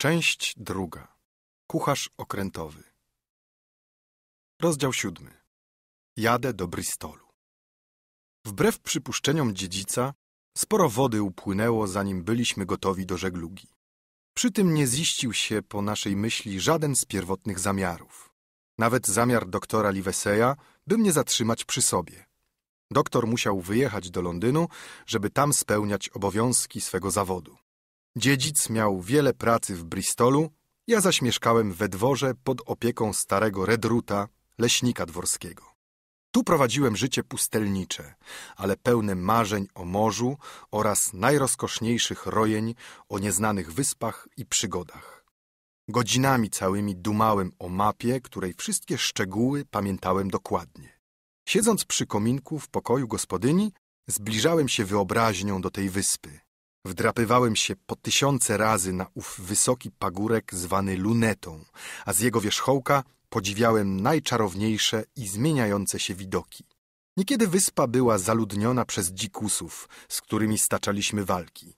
Część druga. Kucharz okrętowy. Rozdział siódmy. Jadę do Bristolu. Wbrew przypuszczeniom dziedzica, sporo wody upłynęło, zanim byliśmy gotowi do żeglugi. Przy tym nie ziścił się po naszej myśli żaden z pierwotnych zamiarów. Nawet zamiar doktora Liveseya, by mnie zatrzymać przy sobie. Doktor musiał wyjechać do Londynu, żeby tam spełniać obowiązki swego zawodu. Dziedzic miał wiele pracy w Bristolu, ja zaś mieszkałem we dworze pod opieką starego Redruta, leśnika dworskiego. Tu prowadziłem życie pustelnicze, ale pełne marzeń o morzu oraz najrozkoszniejszych rojeń o nieznanych wyspach i przygodach. Godzinami całymi dumałem o mapie, której wszystkie szczegóły pamiętałem dokładnie. Siedząc przy kominku w pokoju gospodyni, zbliżałem się wyobraźnią do tej wyspy – Wdrapywałem się po tysiące razy na ów wysoki pagórek zwany lunetą, a z jego wierzchołka podziwiałem najczarowniejsze i zmieniające się widoki. Niekiedy wyspa była zaludniona przez dzikusów, z którymi staczaliśmy walki.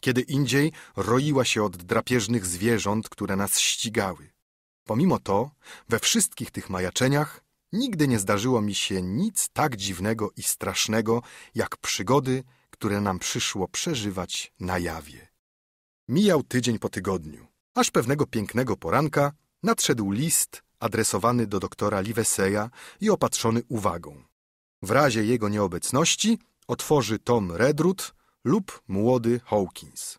Kiedy indziej roiła się od drapieżnych zwierząt, które nas ścigały. Pomimo to, we wszystkich tych majaczeniach nigdy nie zdarzyło mi się nic tak dziwnego i strasznego, jak przygody, które nam przyszło przeżywać na jawie. Mijał tydzień po tygodniu, aż pewnego pięknego poranka nadszedł list adresowany do doktora Liveseya i opatrzony uwagą. W razie jego nieobecności otworzy Tom Redrut lub młody Hawkins.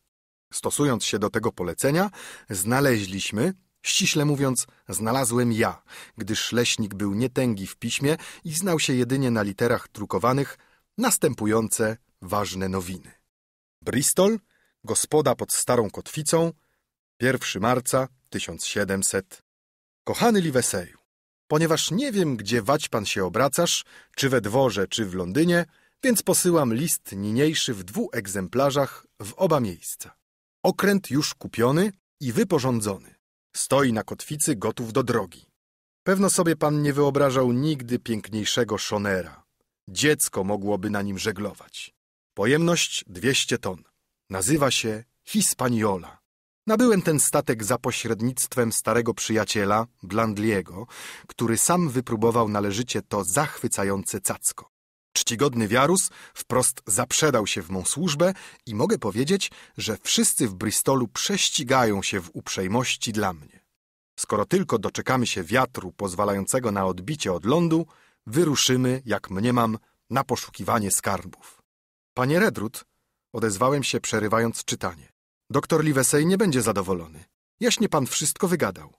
Stosując się do tego polecenia, znaleźliśmy, ściśle mówiąc, znalazłem ja, gdyż leśnik był nietęgi w piśmie i znał się jedynie na literach drukowanych, następujące ważne nowiny. Bristol, gospoda pod starą kotwicą, 1 marca 1700. Kochany Liweseju, ponieważ nie wiem, gdzie wać pan się obracasz, czy we dworze, czy w Londynie, więc posyłam list niniejszy w dwóch egzemplarzach w oba miejsca. Okręt już kupiony i wyporządzony. Stoi na kotwicy gotów do drogi. Pewno sobie pan nie wyobrażał nigdy piękniejszego szonera. Dziecko mogłoby na nim żeglować. Pojemność 200 ton. Nazywa się Hispaniola. Nabyłem ten statek za pośrednictwem starego przyjaciela, Blandliego, który sam wypróbował należycie to zachwycające cacko. Czcigodny Wiarus wprost zaprzedał się w mą służbę i mogę powiedzieć, że wszyscy w Bristolu prześcigają się w uprzejmości dla mnie. Skoro tylko doczekamy się wiatru pozwalającego na odbicie od lądu, wyruszymy, jak mniemam, na poszukiwanie skarbów. Panie Redrut, odezwałem się przerywając czytanie. Doktor Livesey nie będzie zadowolony. Jaśnie pan wszystko wygadał.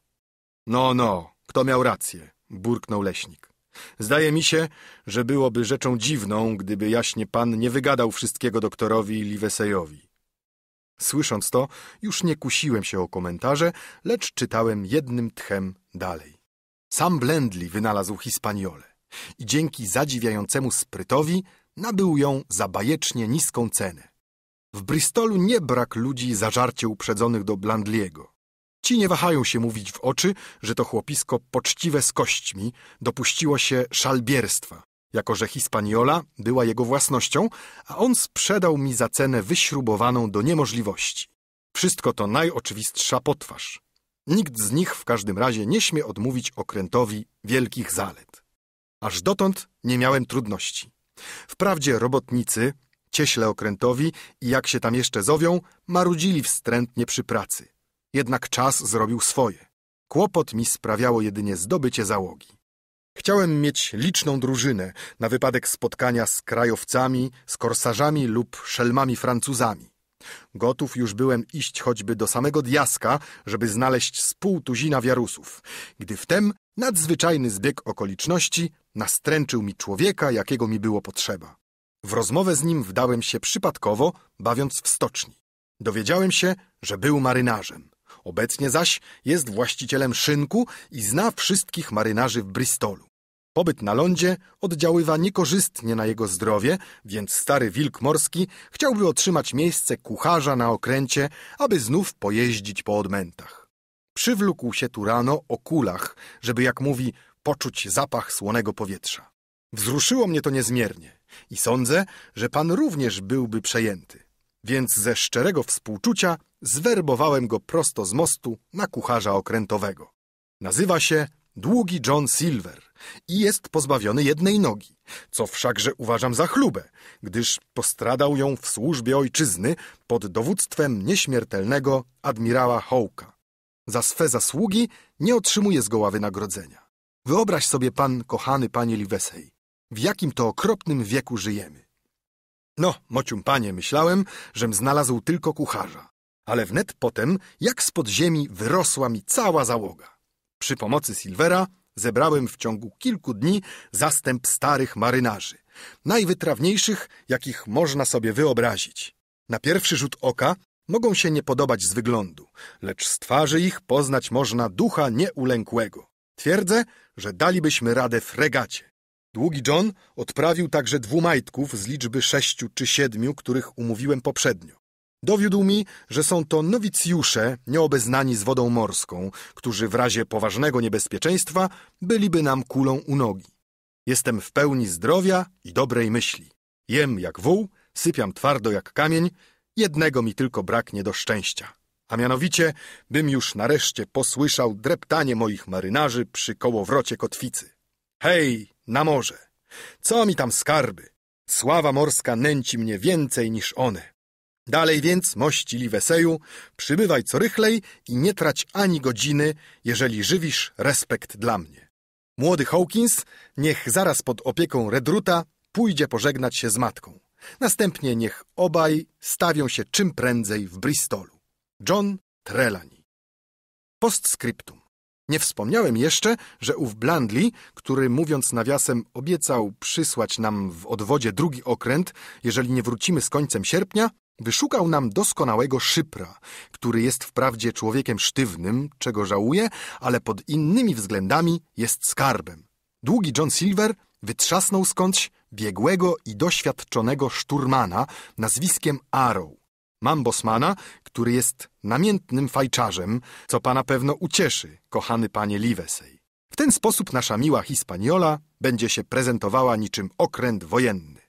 No, no, kto miał rację, burknął leśnik. Zdaje mi się, że byłoby rzeczą dziwną, gdyby jaśnie pan nie wygadał wszystkiego doktorowi Livesejowi. Słysząc to, już nie kusiłem się o komentarze, lecz czytałem jednym tchem dalej. Sam Blendley wynalazł Hispaniolę i dzięki zadziwiającemu sprytowi nabył ją za bajecznie niską cenę. W Bristolu nie brak ludzi zażarcie uprzedzonych do Blandliego. Ci nie wahają się mówić w oczy, że to chłopisko poczciwe z kośćmi dopuściło się szalbierstwa, jako że Hispaniola była jego własnością, a on sprzedał mi za cenę wyśrubowaną do niemożliwości. Wszystko to najoczywistsza potwarz. Nikt z nich w każdym razie nie śmie odmówić okrętowi wielkich zalet. Aż dotąd nie miałem trudności. Wprawdzie robotnicy, cieśle okrętowi i jak się tam jeszcze zowią, marudzili wstrętnie przy pracy. Jednak czas zrobił swoje. Kłopot mi sprawiało jedynie zdobycie załogi. Chciałem mieć liczną drużynę na wypadek spotkania z krajowcami, z korsarzami lub szelmami Francuzami. Gotów już byłem iść choćby do samego Diaska, żeby znaleźć z pół tuzina wiarusów, gdy wtem Nadzwyczajny zbieg okoliczności nastręczył mi człowieka, jakiego mi było potrzeba. W rozmowę z nim wdałem się przypadkowo, bawiąc w stoczni. Dowiedziałem się, że był marynarzem. Obecnie zaś jest właścicielem szynku i zna wszystkich marynarzy w Bristolu. Pobyt na lądzie oddziaływa niekorzystnie na jego zdrowie, więc stary wilk morski chciałby otrzymać miejsce kucharza na okręcie, aby znów pojeździć po odmętach. Przywlókł się tu rano o kulach, żeby, jak mówi, poczuć zapach słonego powietrza. Wzruszyło mnie to niezmiernie i sądzę, że pan również byłby przejęty. Więc ze szczerego współczucia zwerbowałem go prosto z mostu na kucharza okrętowego. Nazywa się Długi John Silver i jest pozbawiony jednej nogi, co wszakże uważam za chlubę, gdyż postradał ją w służbie ojczyzny pod dowództwem nieśmiertelnego admirała Hołka za swe zasługi nie otrzymuje zgoła wynagrodzenia. Wyobraź sobie pan, kochany panie Livesey, w jakim to okropnym wieku żyjemy. No, mocium panie, myślałem, żem znalazł tylko kucharza, ale wnet potem, jak z podziemi, wyrosła mi cała załoga. Przy pomocy Silvera zebrałem w ciągu kilku dni zastęp starych marynarzy, najwytrawniejszych, jakich można sobie wyobrazić. Na pierwszy rzut oka mogą się nie podobać z wyglądu, lecz z twarzy ich poznać można ducha nieulękłego. Twierdzę, że dalibyśmy radę fregacie. Długi John odprawił także dwumajtków z liczby sześciu czy siedmiu, których umówiłem poprzednio. Dowiódł mi, że są to nowicjusze nieobeznani z wodą morską, którzy w razie poważnego niebezpieczeństwa byliby nam kulą u nogi. Jestem w pełni zdrowia i dobrej myśli. Jem jak wół, sypiam twardo jak kamień Jednego mi tylko braknie do szczęścia, a mianowicie, bym już nareszcie posłyszał dreptanie moich marynarzy przy kołowrocie kotwicy. Hej, na morze! Co mi tam skarby? Sława morska nęci mnie więcej niż one. Dalej więc, mości Liweseju, przybywaj co rychlej i nie trać ani godziny, jeżeli żywisz respekt dla mnie. Młody Hawkins niech zaraz pod opieką Redruta pójdzie pożegnać się z matką. Następnie niech obaj stawią się czym prędzej w Bristolu. John Trelani. Postscriptum. Nie wspomniałem jeszcze, że ów Blandley, który mówiąc nawiasem obiecał przysłać nam w odwodzie drugi okręt, jeżeli nie wrócimy z końcem sierpnia, wyszukał nam doskonałego szypra, który jest wprawdzie człowiekiem sztywnym, czego żałuję, ale pod innymi względami jest skarbem. Długi John Silver wytrzasnął skądś biegłego i doświadczonego szturmana nazwiskiem Arrow. Mam Bosmana, który jest namiętnym fajczarzem, co pana pewno ucieszy, kochany panie Livesey. W ten sposób nasza miła Hispaniola będzie się prezentowała niczym okręt wojenny.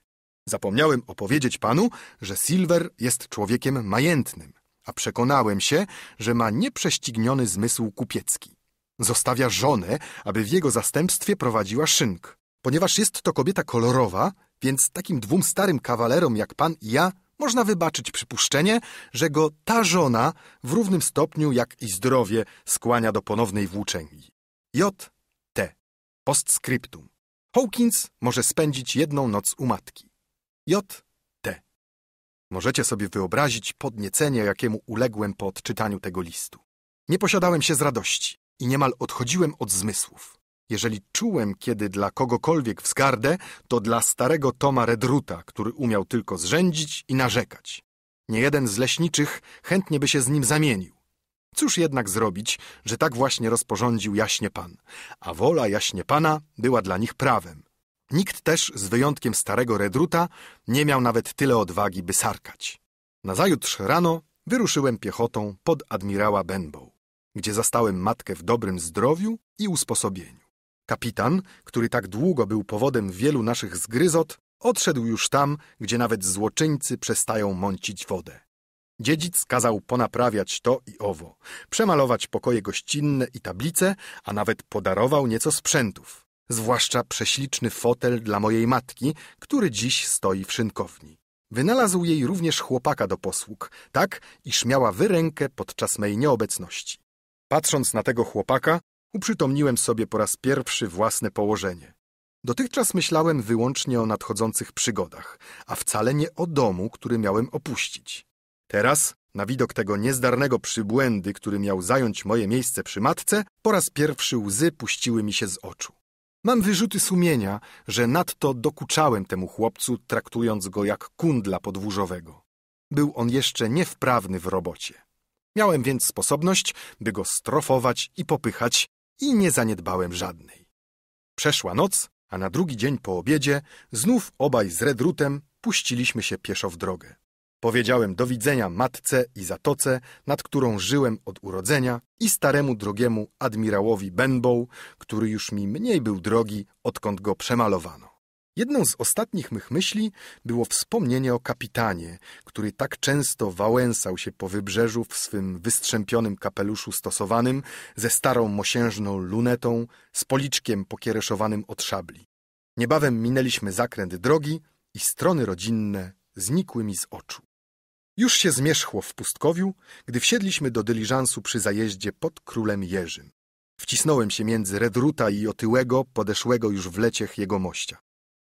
Zapomniałem opowiedzieć panu, że Silver jest człowiekiem majętnym, a przekonałem się, że ma nieprześcigniony zmysł kupiecki. Zostawia żonę, aby w jego zastępstwie prowadziła szynk. Ponieważ jest to kobieta kolorowa, więc takim dwóm starym kawalerom jak pan i ja można wybaczyć przypuszczenie, że go ta żona w równym stopniu jak i zdrowie skłania do ponownej włóczęgi. J. T. Postscriptum. Hawkins może spędzić jedną noc u matki. J. T. Możecie sobie wyobrazić podniecenie, jakiemu uległem po odczytaniu tego listu. Nie posiadałem się z radości i niemal odchodziłem od zmysłów. Jeżeli czułem kiedy dla kogokolwiek wzgardę, to dla starego Toma Redruta, który umiał tylko zrzędzić i narzekać. Nie jeden z leśniczych chętnie by się z nim zamienił. Cóż jednak zrobić, że tak właśnie rozporządził jaśnie pan, a wola jaśnie pana była dla nich prawem. Nikt też, z wyjątkiem starego Redruta, nie miał nawet tyle odwagi, by sarkać. Nazajutrz rano wyruszyłem piechotą pod admirała Benbow, gdzie zastałem matkę w dobrym zdrowiu i usposobieniu. Kapitan, który tak długo był powodem wielu naszych zgryzot, odszedł już tam, gdzie nawet złoczyńcy przestają mącić wodę. Dziedzic kazał ponaprawiać to i owo, przemalować pokoje gościnne i tablice, a nawet podarował nieco sprzętów, zwłaszcza prześliczny fotel dla mojej matki, który dziś stoi w szynkowni. Wynalazł jej również chłopaka do posług, tak, iż miała wyrękę podczas mej nieobecności. Patrząc na tego chłopaka, uprzytomniłem sobie po raz pierwszy własne położenie. Dotychczas myślałem wyłącznie o nadchodzących przygodach, a wcale nie o domu, który miałem opuścić. Teraz, na widok tego niezdarnego przybłędy, który miał zająć moje miejsce przy matce, po raz pierwszy łzy puściły mi się z oczu. Mam wyrzuty sumienia, że nadto dokuczałem temu chłopcu, traktując go jak kundla podwórzowego. Był on jeszcze niewprawny w robocie. Miałem więc sposobność, by go strofować i popychać, i nie zaniedbałem żadnej. Przeszła noc, a na drugi dzień po obiedzie znów obaj z Redrutem puściliśmy się pieszo w drogę. Powiedziałem do widzenia matce i zatoce, nad którą żyłem od urodzenia i staremu drogiemu admirałowi Benbow, który już mi mniej był drogi, odkąd go przemalowano. Jedną z ostatnich mych myśli było wspomnienie o kapitanie, który tak często wałęsał się po wybrzeżu w swym wystrzępionym kapeluszu stosowanym, ze starą mosiężną lunetą, z policzkiem pokiereszowanym od szabli. Niebawem minęliśmy zakręt drogi i strony rodzinne znikły mi z oczu. Już się zmierzchło w pustkowiu, gdy wsiedliśmy do dyliżansu przy zajeździe pod Królem Jerzym. Wcisnąłem się między Redruta i otyłego, podeszłego już w leciech jego mościa.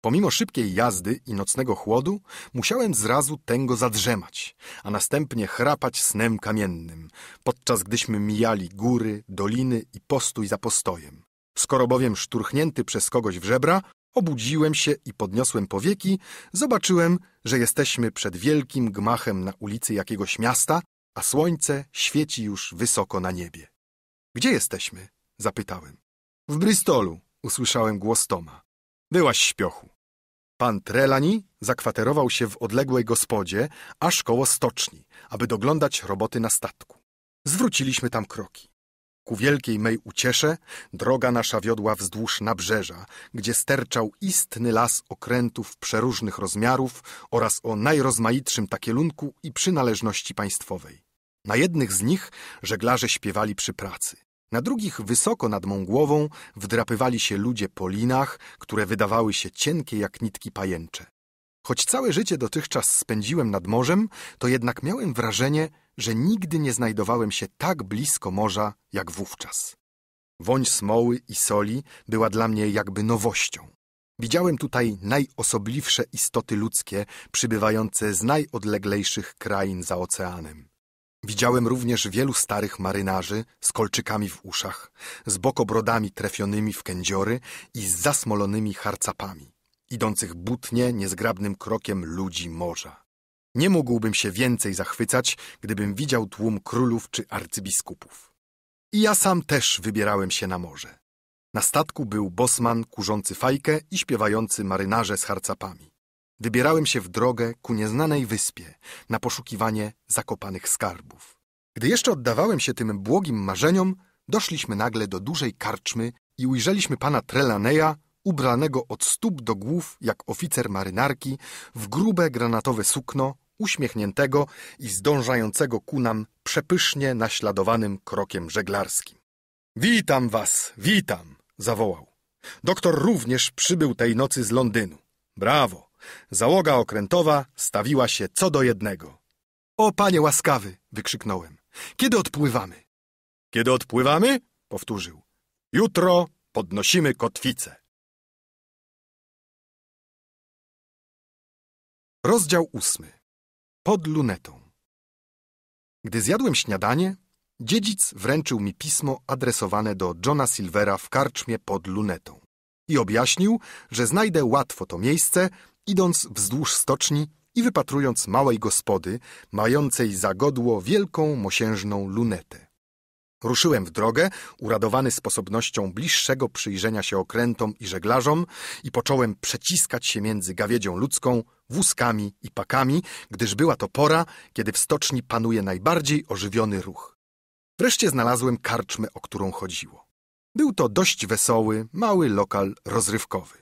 Pomimo szybkiej jazdy i nocnego chłodu, musiałem zrazu tęgo zadrzemać, a następnie chrapać snem kamiennym, podczas gdyśmy mijali góry, doliny i postój za postojem. Skoro bowiem szturchnięty przez kogoś w żebra, obudziłem się i podniosłem powieki, zobaczyłem, że jesteśmy przed wielkim gmachem na ulicy jakiegoś miasta, a słońce świeci już wysoko na niebie. Gdzie jesteśmy? zapytałem. W Bristolu, usłyszałem głos Toma. Byłaś śpiochu. Pan Trelani zakwaterował się w odległej gospodzie, aż koło stoczni, aby doglądać roboty na statku. Zwróciliśmy tam kroki. Ku wielkiej mej uciesze droga nasza wiodła wzdłuż nabrzeża, gdzie sterczał istny las okrętów przeróżnych rozmiarów oraz o najrozmaitszym takielunku i przynależności państwowej. Na jednych z nich żeglarze śpiewali przy pracy, na drugich, wysoko nad mą głową, wdrapywali się ludzie po linach, które wydawały się cienkie jak nitki pajęcze. Choć całe życie dotychczas spędziłem nad morzem, to jednak miałem wrażenie, że nigdy nie znajdowałem się tak blisko morza jak wówczas. Woń smoły i soli była dla mnie jakby nowością. Widziałem tutaj najosobliwsze istoty ludzkie przybywające z najodleglejszych krain za oceanem. Widziałem również wielu starych marynarzy z kolczykami w uszach, z bokobrodami trefionymi w kędziory i z zasmolonymi harcapami, idących butnie niezgrabnym krokiem ludzi morza. Nie mógłbym się więcej zachwycać, gdybym widział tłum królów czy arcybiskupów. I ja sam też wybierałem się na morze. Na statku był bosman kurzący fajkę i śpiewający marynarze z harcapami wybierałem się w drogę ku nieznanej wyspie na poszukiwanie zakopanych skarbów. Gdy jeszcze oddawałem się tym błogim marzeniom, doszliśmy nagle do dużej karczmy i ujrzeliśmy pana Trelaneja, ubranego od stóp do głów jak oficer marynarki, w grube granatowe sukno, uśmiechniętego i zdążającego ku nam przepysznie naśladowanym krokiem żeglarskim. Witam was, witam! zawołał. Doktor również przybył tej nocy z Londynu. Brawo! Załoga okrętowa stawiła się co do jednego. O, panie łaskawy! wykrzyknąłem. Kiedy odpływamy? Kiedy odpływamy? powtórzył. Jutro podnosimy kotwicę. Rozdział ósmy. Pod lunetą. Gdy zjadłem śniadanie, dziedzic wręczył mi pismo adresowane do Johna Silvera w karczmie pod lunetą i objaśnił, że znajdę łatwo to miejsce, idąc wzdłuż stoczni i wypatrując małej gospody, mającej za godło wielką, mosiężną lunetę. Ruszyłem w drogę, uradowany sposobnością bliższego przyjrzenia się okrętom i żeglarzom i począłem przeciskać się między gawiedzią ludzką, wózkami i pakami, gdyż była to pora, kiedy w stoczni panuje najbardziej ożywiony ruch. Wreszcie znalazłem karczmę, o którą chodziło. Był to dość wesoły, mały lokal rozrywkowy.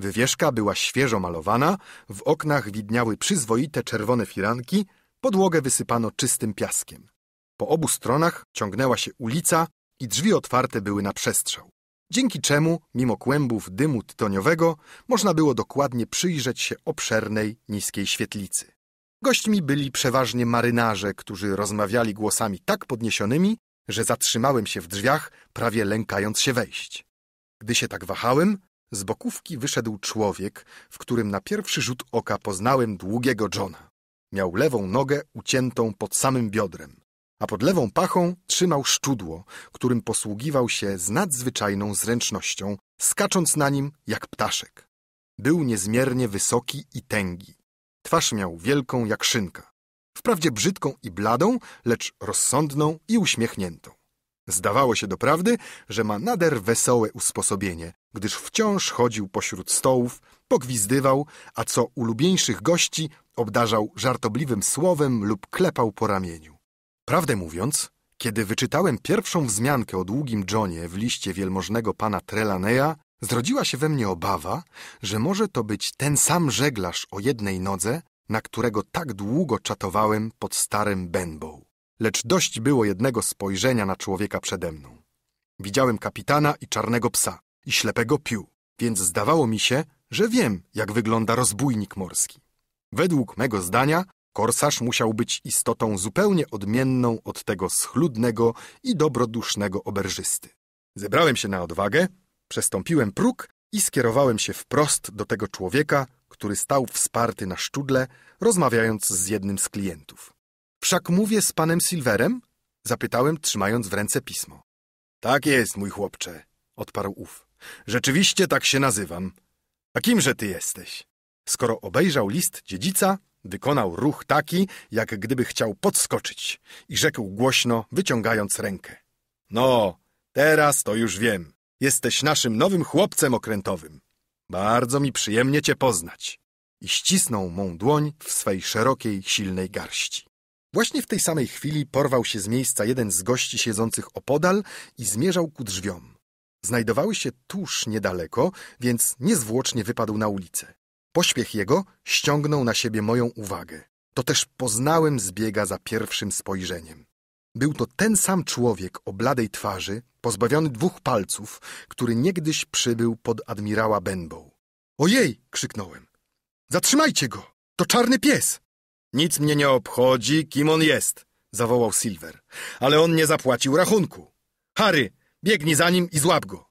Wywieszka była świeżo malowana, w oknach widniały przyzwoite czerwone firanki, podłogę wysypano czystym piaskiem. Po obu stronach ciągnęła się ulica i drzwi otwarte były na przestrzał, dzięki czemu, mimo kłębów dymu tytoniowego, można było dokładnie przyjrzeć się obszernej, niskiej świetlicy. Gośćmi byli przeważnie marynarze, którzy rozmawiali głosami tak podniesionymi, że zatrzymałem się w drzwiach, prawie lękając się wejść. Gdy się tak wahałem, z bokówki wyszedł człowiek, w którym na pierwszy rzut oka poznałem długiego Johna. Miał lewą nogę uciętą pod samym biodrem, a pod lewą pachą trzymał szczudło, którym posługiwał się z nadzwyczajną zręcznością, skacząc na nim jak ptaszek. Był niezmiernie wysoki i tęgi. Twarz miał wielką jak szynka. Wprawdzie brzydką i bladą, lecz rozsądną i uśmiechniętą. Zdawało się doprawdy, że ma nader wesołe usposobienie, gdyż wciąż chodził pośród stołów, pogwizdywał, a co ulubieńszych gości obdarzał żartobliwym słowem lub klepał po ramieniu. Prawdę mówiąc, kiedy wyczytałem pierwszą wzmiankę o długim Johnie w liście wielmożnego pana Trelaneya, zrodziła się we mnie obawa, że może to być ten sam żeglarz o jednej nodze, na którego tak długo czatowałem pod starym Benbow. Lecz dość było jednego spojrzenia na człowieka przede mną. Widziałem kapitana i czarnego psa i ślepego pił, więc zdawało mi się, że wiem, jak wygląda rozbójnik morski. Według mego zdania korsarz musiał być istotą zupełnie odmienną od tego schludnego i dobrodusznego oberżysty. Zebrałem się na odwagę, przestąpiłem próg i skierowałem się wprost do tego człowieka, który stał wsparty na szczudle, rozmawiając z jednym z klientów. Wszak mówię z panem Silverem? Zapytałem, trzymając w ręce pismo. Tak jest, mój chłopcze, odparł ów. Rzeczywiście tak się nazywam. A kimże ty jesteś? Skoro obejrzał list dziedzica, wykonał ruch taki, jak gdyby chciał podskoczyć i rzekł głośno, wyciągając rękę. No, teraz to już wiem. Jesteś naszym nowym chłopcem okrętowym. Bardzo mi przyjemnie cię poznać. I ścisnął mą dłoń w swej szerokiej, silnej garści. Właśnie w tej samej chwili porwał się z miejsca jeden z gości siedzących opodal i zmierzał ku drzwiom znajdowały się tuż niedaleko, więc niezwłocznie wypadł na ulicę. Pośpiech jego ściągnął na siebie moją uwagę. To też poznałem zbiega za pierwszym spojrzeniem. Był to ten sam człowiek o bladej twarzy, pozbawiony dwóch palców, który niegdyś przybył pod admirała Benbow. Ojej! krzyknąłem. Zatrzymajcie go! To czarny pies! Nic mnie nie obchodzi, kim on jest, zawołał Silver. Ale on nie zapłacił rachunku. Harry, Biegnij za nim i złap go.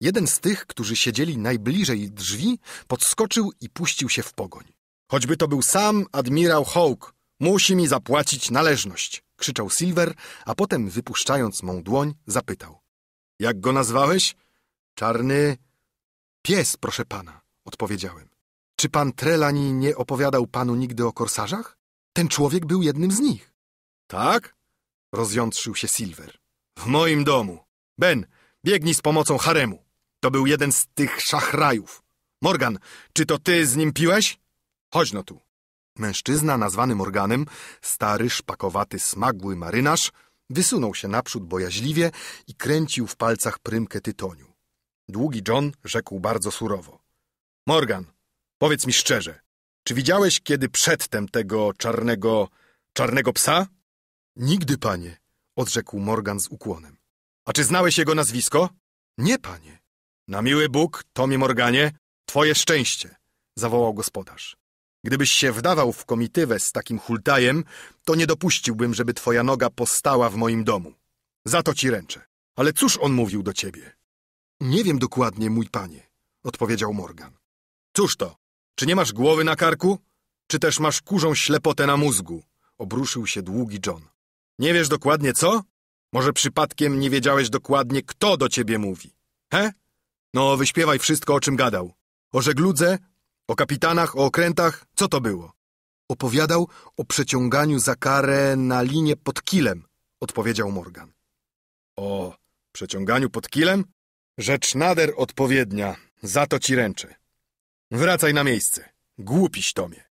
Jeden z tych, którzy siedzieli najbliżej drzwi, podskoczył i puścił się w pogoń. Choćby to był sam admirał Hawk, musi mi zapłacić należność, krzyczał Silver, a potem wypuszczając mą dłoń, zapytał. Jak go nazwałeś? Czarny... Pies, proszę pana, odpowiedziałem. Czy pan Trelani nie opowiadał panu nigdy o korsarzach? Ten człowiek był jednym z nich. Tak? Rozjątrzył się Silver. W moim domu. Ben, biegnij z pomocą haremu. To był jeden z tych szachrajów. Morgan, czy to ty z nim piłeś? Chodź no tu. Mężczyzna nazwany Morganem, stary, szpakowaty, smagły marynarz, wysunął się naprzód bojaźliwie i kręcił w palcach prymkę tytoniu. Długi John rzekł bardzo surowo. Morgan, powiedz mi szczerze, czy widziałeś kiedy przedtem tego czarnego... czarnego psa? Nigdy, panie, odrzekł Morgan z ukłonem. A czy znałeś jego nazwisko? Nie, panie. Na miły Bóg, Tomie Morganie, twoje szczęście, zawołał gospodarz. Gdybyś się wdawał w komitywę z takim hultajem, to nie dopuściłbym, żeby twoja noga postała w moim domu. Za to ci ręczę. Ale cóż on mówił do ciebie? Nie wiem dokładnie, mój panie, odpowiedział Morgan. Cóż to? Czy nie masz głowy na karku? Czy też masz kurzą ślepotę na mózgu? Obruszył się długi John. Nie wiesz dokładnie co? Może przypadkiem nie wiedziałeś dokładnie, kto do ciebie mówi. He? No, wyśpiewaj wszystko, o czym gadał. O żegludze, o kapitanach, o okrętach, co to było? Opowiadał o przeciąganiu za karę na linię pod kilem, odpowiedział Morgan. O, przeciąganiu pod kilem? Rzecz nader odpowiednia, za to ci ręczę. Wracaj na miejsce, głupiś Tomie.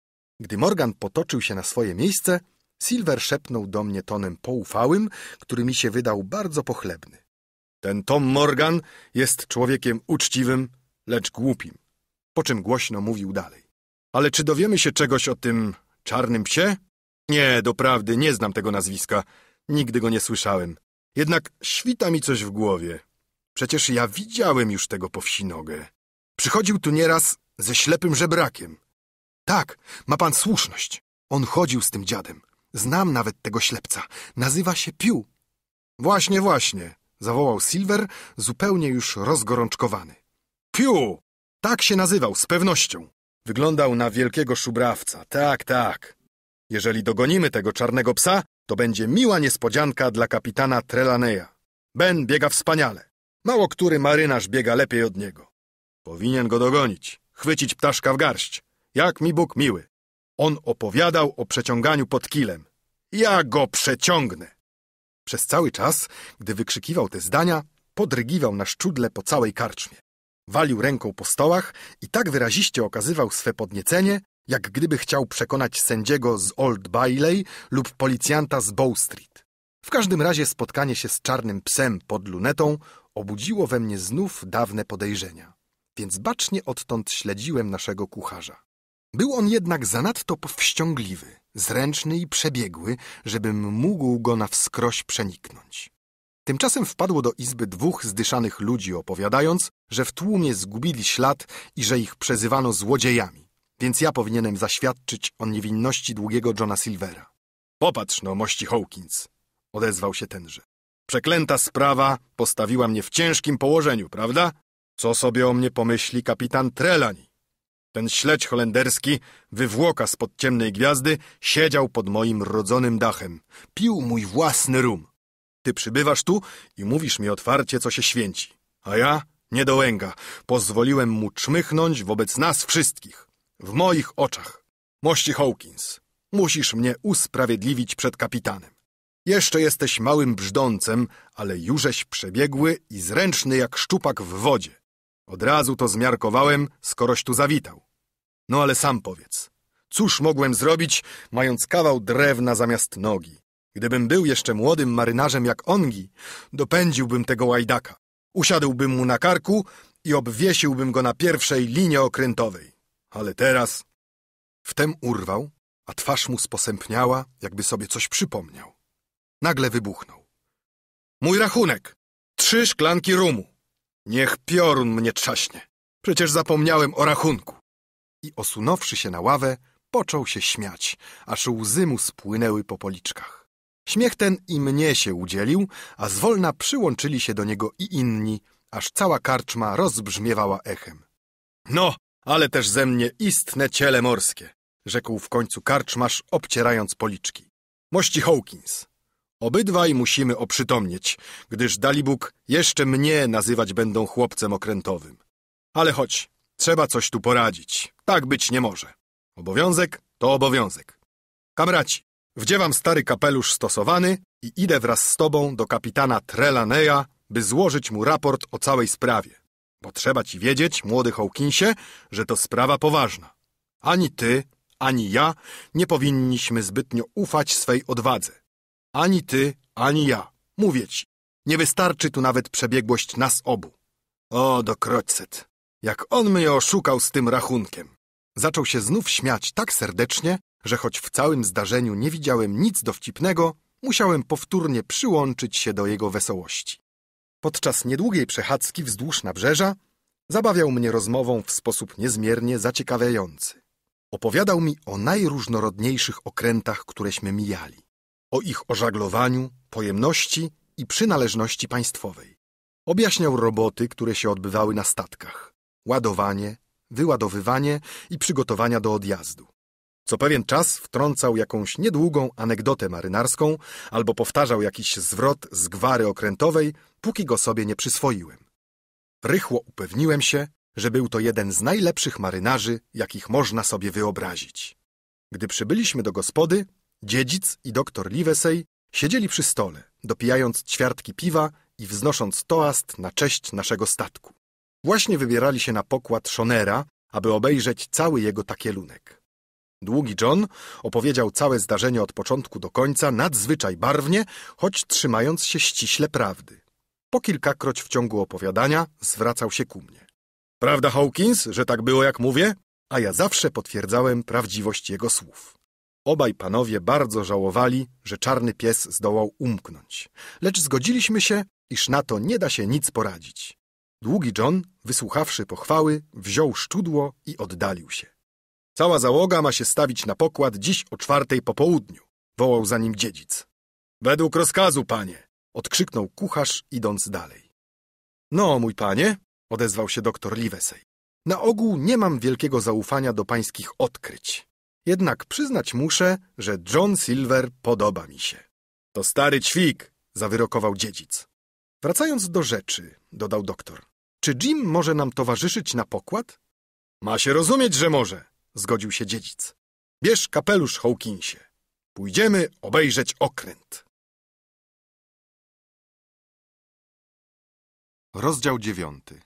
Gdy Morgan potoczył się na swoje miejsce, Silver szepnął do mnie tonem poufałym, który mi się wydał bardzo pochlebny. Ten Tom Morgan jest człowiekiem uczciwym, lecz głupim. Po czym głośno mówił dalej. Ale czy dowiemy się czegoś o tym czarnym psie? Nie, doprawdy, nie znam tego nazwiska. Nigdy go nie słyszałem. Jednak świta mi coś w głowie. Przecież ja widziałem już tego powsinogę. Przychodził tu nieraz ze ślepym żebrakiem. Tak, ma pan słuszność. On chodził z tym dziadem. Znam nawet tego ślepca. Nazywa się Piu. Właśnie, właśnie, zawołał Silver, zupełnie już rozgorączkowany. Piu! Tak się nazywał, z pewnością. Wyglądał na wielkiego szubrawca. Tak, tak. Jeżeli dogonimy tego czarnego psa, to będzie miła niespodzianka dla kapitana Trelaneya. Ben biega wspaniale. Mało który marynarz biega lepiej od niego. Powinien go dogonić, chwycić ptaszka w garść. Jak mi Bóg miły. On opowiadał o przeciąganiu pod kilem. Ja go przeciągnę! Przez cały czas, gdy wykrzykiwał te zdania, podrygiwał na szczudle po całej karczmie. Walił ręką po stołach i tak wyraziście okazywał swe podniecenie, jak gdyby chciał przekonać sędziego z Old Bailey lub policjanta z Bow Street. W każdym razie spotkanie się z czarnym psem pod lunetą obudziło we mnie znów dawne podejrzenia, więc bacznie odtąd śledziłem naszego kucharza. Był on jednak zanadto powściągliwy, zręczny i przebiegły, żebym mógł go na wskroś przeniknąć. Tymczasem wpadło do izby dwóch zdyszanych ludzi, opowiadając, że w tłumie zgubili ślad i że ich przezywano złodziejami, więc ja powinienem zaświadczyć o niewinności długiego Johna Silvera. Popatrz no, mości Hawkins, odezwał się tenże. Przeklęta sprawa postawiła mnie w ciężkim położeniu, prawda? Co sobie o mnie pomyśli kapitan Trelani? Ten śledź holenderski, wywłoka spod ciemnej gwiazdy, siedział pod moim rodzonym dachem. Pił mój własny rum. Ty przybywasz tu i mówisz mi otwarcie, co się święci. A ja, nie pozwoliłem mu czmychnąć wobec nas wszystkich. W moich oczach. Mości Hawkins, musisz mnie usprawiedliwić przed kapitanem. Jeszcze jesteś małym brzdącem, ale jużeś przebiegły i zręczny jak szczupak w wodzie. Od razu to zmiarkowałem, skoroś tu zawitał. No ale sam powiedz, cóż mogłem zrobić, mając kawał drewna zamiast nogi? Gdybym był jeszcze młodym marynarzem jak Ongi, dopędziłbym tego łajdaka. Usiadłbym mu na karku i obwiesiłbym go na pierwszej linie okrętowej. Ale teraz... Wtem urwał, a twarz mu sposępniała, jakby sobie coś przypomniał. Nagle wybuchnął. Mój rachunek! Trzy szklanki rumu! Niech piorun mnie trzaśnie. Przecież zapomniałem o rachunku. I osunąwszy się na ławę, począł się śmiać, aż łzy mu spłynęły po policzkach. Śmiech ten i mnie się udzielił, a zwolna przyłączyli się do niego i inni, aż cała karczma rozbrzmiewała echem. No, ale też ze mnie istne ciele morskie, rzekł w końcu karczmasz, obcierając policzki. Mości Hawkins, Obydwaj musimy oprzytomnieć, gdyż dalibóg jeszcze mnie nazywać będą chłopcem okrętowym. Ale chodź, trzeba coś tu poradzić. Tak być nie może. Obowiązek to obowiązek. Kamraci, wdziewam stary kapelusz stosowany i idę wraz z tobą do kapitana Trelaneya, by złożyć mu raport o całej sprawie. Bo trzeba ci wiedzieć, młody Hawkinsie, że to sprawa poważna. Ani ty, ani ja nie powinniśmy zbytnio ufać swej odwadze. Ani ty, ani ja. Mówię ci, nie wystarczy tu nawet przebiegłość nas obu. O, dokroćset, jak on mnie oszukał z tym rachunkiem. Zaczął się znów śmiać tak serdecznie, że choć w całym zdarzeniu nie widziałem nic dowcipnego, musiałem powtórnie przyłączyć się do jego wesołości. Podczas niedługiej przechadzki wzdłuż nabrzeża zabawiał mnie rozmową w sposób niezmiernie zaciekawiający. Opowiadał mi o najróżnorodniejszych okrętach, któreśmy mijali o ich ożaglowaniu, pojemności i przynależności państwowej. Objaśniał roboty, które się odbywały na statkach. Ładowanie, wyładowywanie i przygotowania do odjazdu. Co pewien czas wtrącał jakąś niedługą anegdotę marynarską albo powtarzał jakiś zwrot z gwary okrętowej, póki go sobie nie przyswoiłem. Rychło upewniłem się, że był to jeden z najlepszych marynarzy, jakich można sobie wyobrazić. Gdy przybyliśmy do gospody, Dziedzic i doktor Livesey siedzieli przy stole, dopijając ćwiartki piwa i wznosząc toast na cześć naszego statku. Właśnie wybierali się na pokład Shonera, aby obejrzeć cały jego takielunek. Długi John opowiedział całe zdarzenie od początku do końca nadzwyczaj barwnie, choć trzymając się ściśle prawdy. Po kilkakroć w ciągu opowiadania zwracał się ku mnie. Prawda, Hawkins, że tak było jak mówię? A ja zawsze potwierdzałem prawdziwość jego słów. Obaj panowie bardzo żałowali, że czarny pies zdołał umknąć. Lecz zgodziliśmy się, iż na to nie da się nic poradzić. Długi John, wysłuchawszy pochwały, wziął szczudło i oddalił się. Cała załoga ma się stawić na pokład dziś o czwartej po południu, wołał za nim dziedzic. Według rozkazu, panie, odkrzyknął kucharz, idąc dalej. No, mój panie, odezwał się doktor Livesey. Na ogół nie mam wielkiego zaufania do pańskich odkryć. Jednak przyznać muszę, że John Silver podoba mi się. To stary ćwik, zawyrokował dziedzic. Wracając do rzeczy, dodał doktor. Czy Jim może nam towarzyszyć na pokład? Ma się rozumieć, że może, zgodził się dziedzic. Bierz kapelusz, Hawkinsie. Pójdziemy obejrzeć okręt. Rozdział dziewiąty.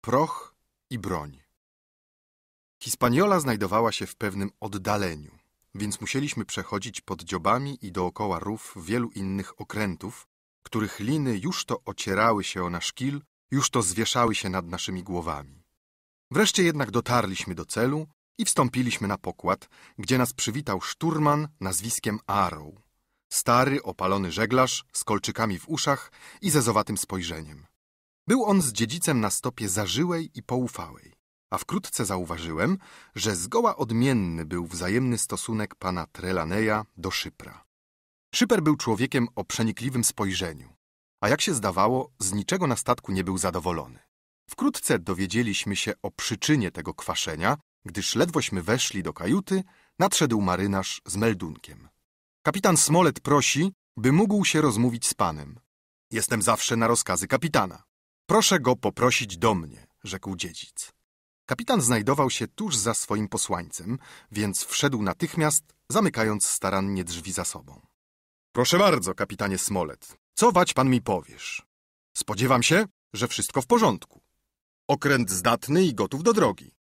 Proch i broń. Hispaniola znajdowała się w pewnym oddaleniu, więc musieliśmy przechodzić pod dziobami i dookoła rów wielu innych okrętów, których liny już to ocierały się o nasz kil, już to zwieszały się nad naszymi głowami. Wreszcie jednak dotarliśmy do celu i wstąpiliśmy na pokład, gdzie nas przywitał szturman nazwiskiem Arrow. Stary, opalony żeglarz, z kolczykami w uszach i zezowatym spojrzeniem. Był on z dziedzicem na stopie zażyłej i poufałej a wkrótce zauważyłem, że zgoła odmienny był wzajemny stosunek pana Trelaneya do Szypra. Szyper był człowiekiem o przenikliwym spojrzeniu, a jak się zdawało, z niczego na statku nie był zadowolony. Wkrótce dowiedzieliśmy się o przyczynie tego kwaszenia, gdyż ledwośmy weszli do kajuty, nadszedł marynarz z meldunkiem. Kapitan Smolet prosi, by mógł się rozmówić z panem. Jestem zawsze na rozkazy kapitana. Proszę go poprosić do mnie, rzekł dziedzic. Kapitan znajdował się tuż za swoim posłańcem, więc wszedł natychmiast, zamykając starannie drzwi za sobą. Proszę bardzo, kapitanie Smolet, co wać pan mi powiesz? Spodziewam się, że wszystko w porządku. Okręt zdatny i gotów do drogi.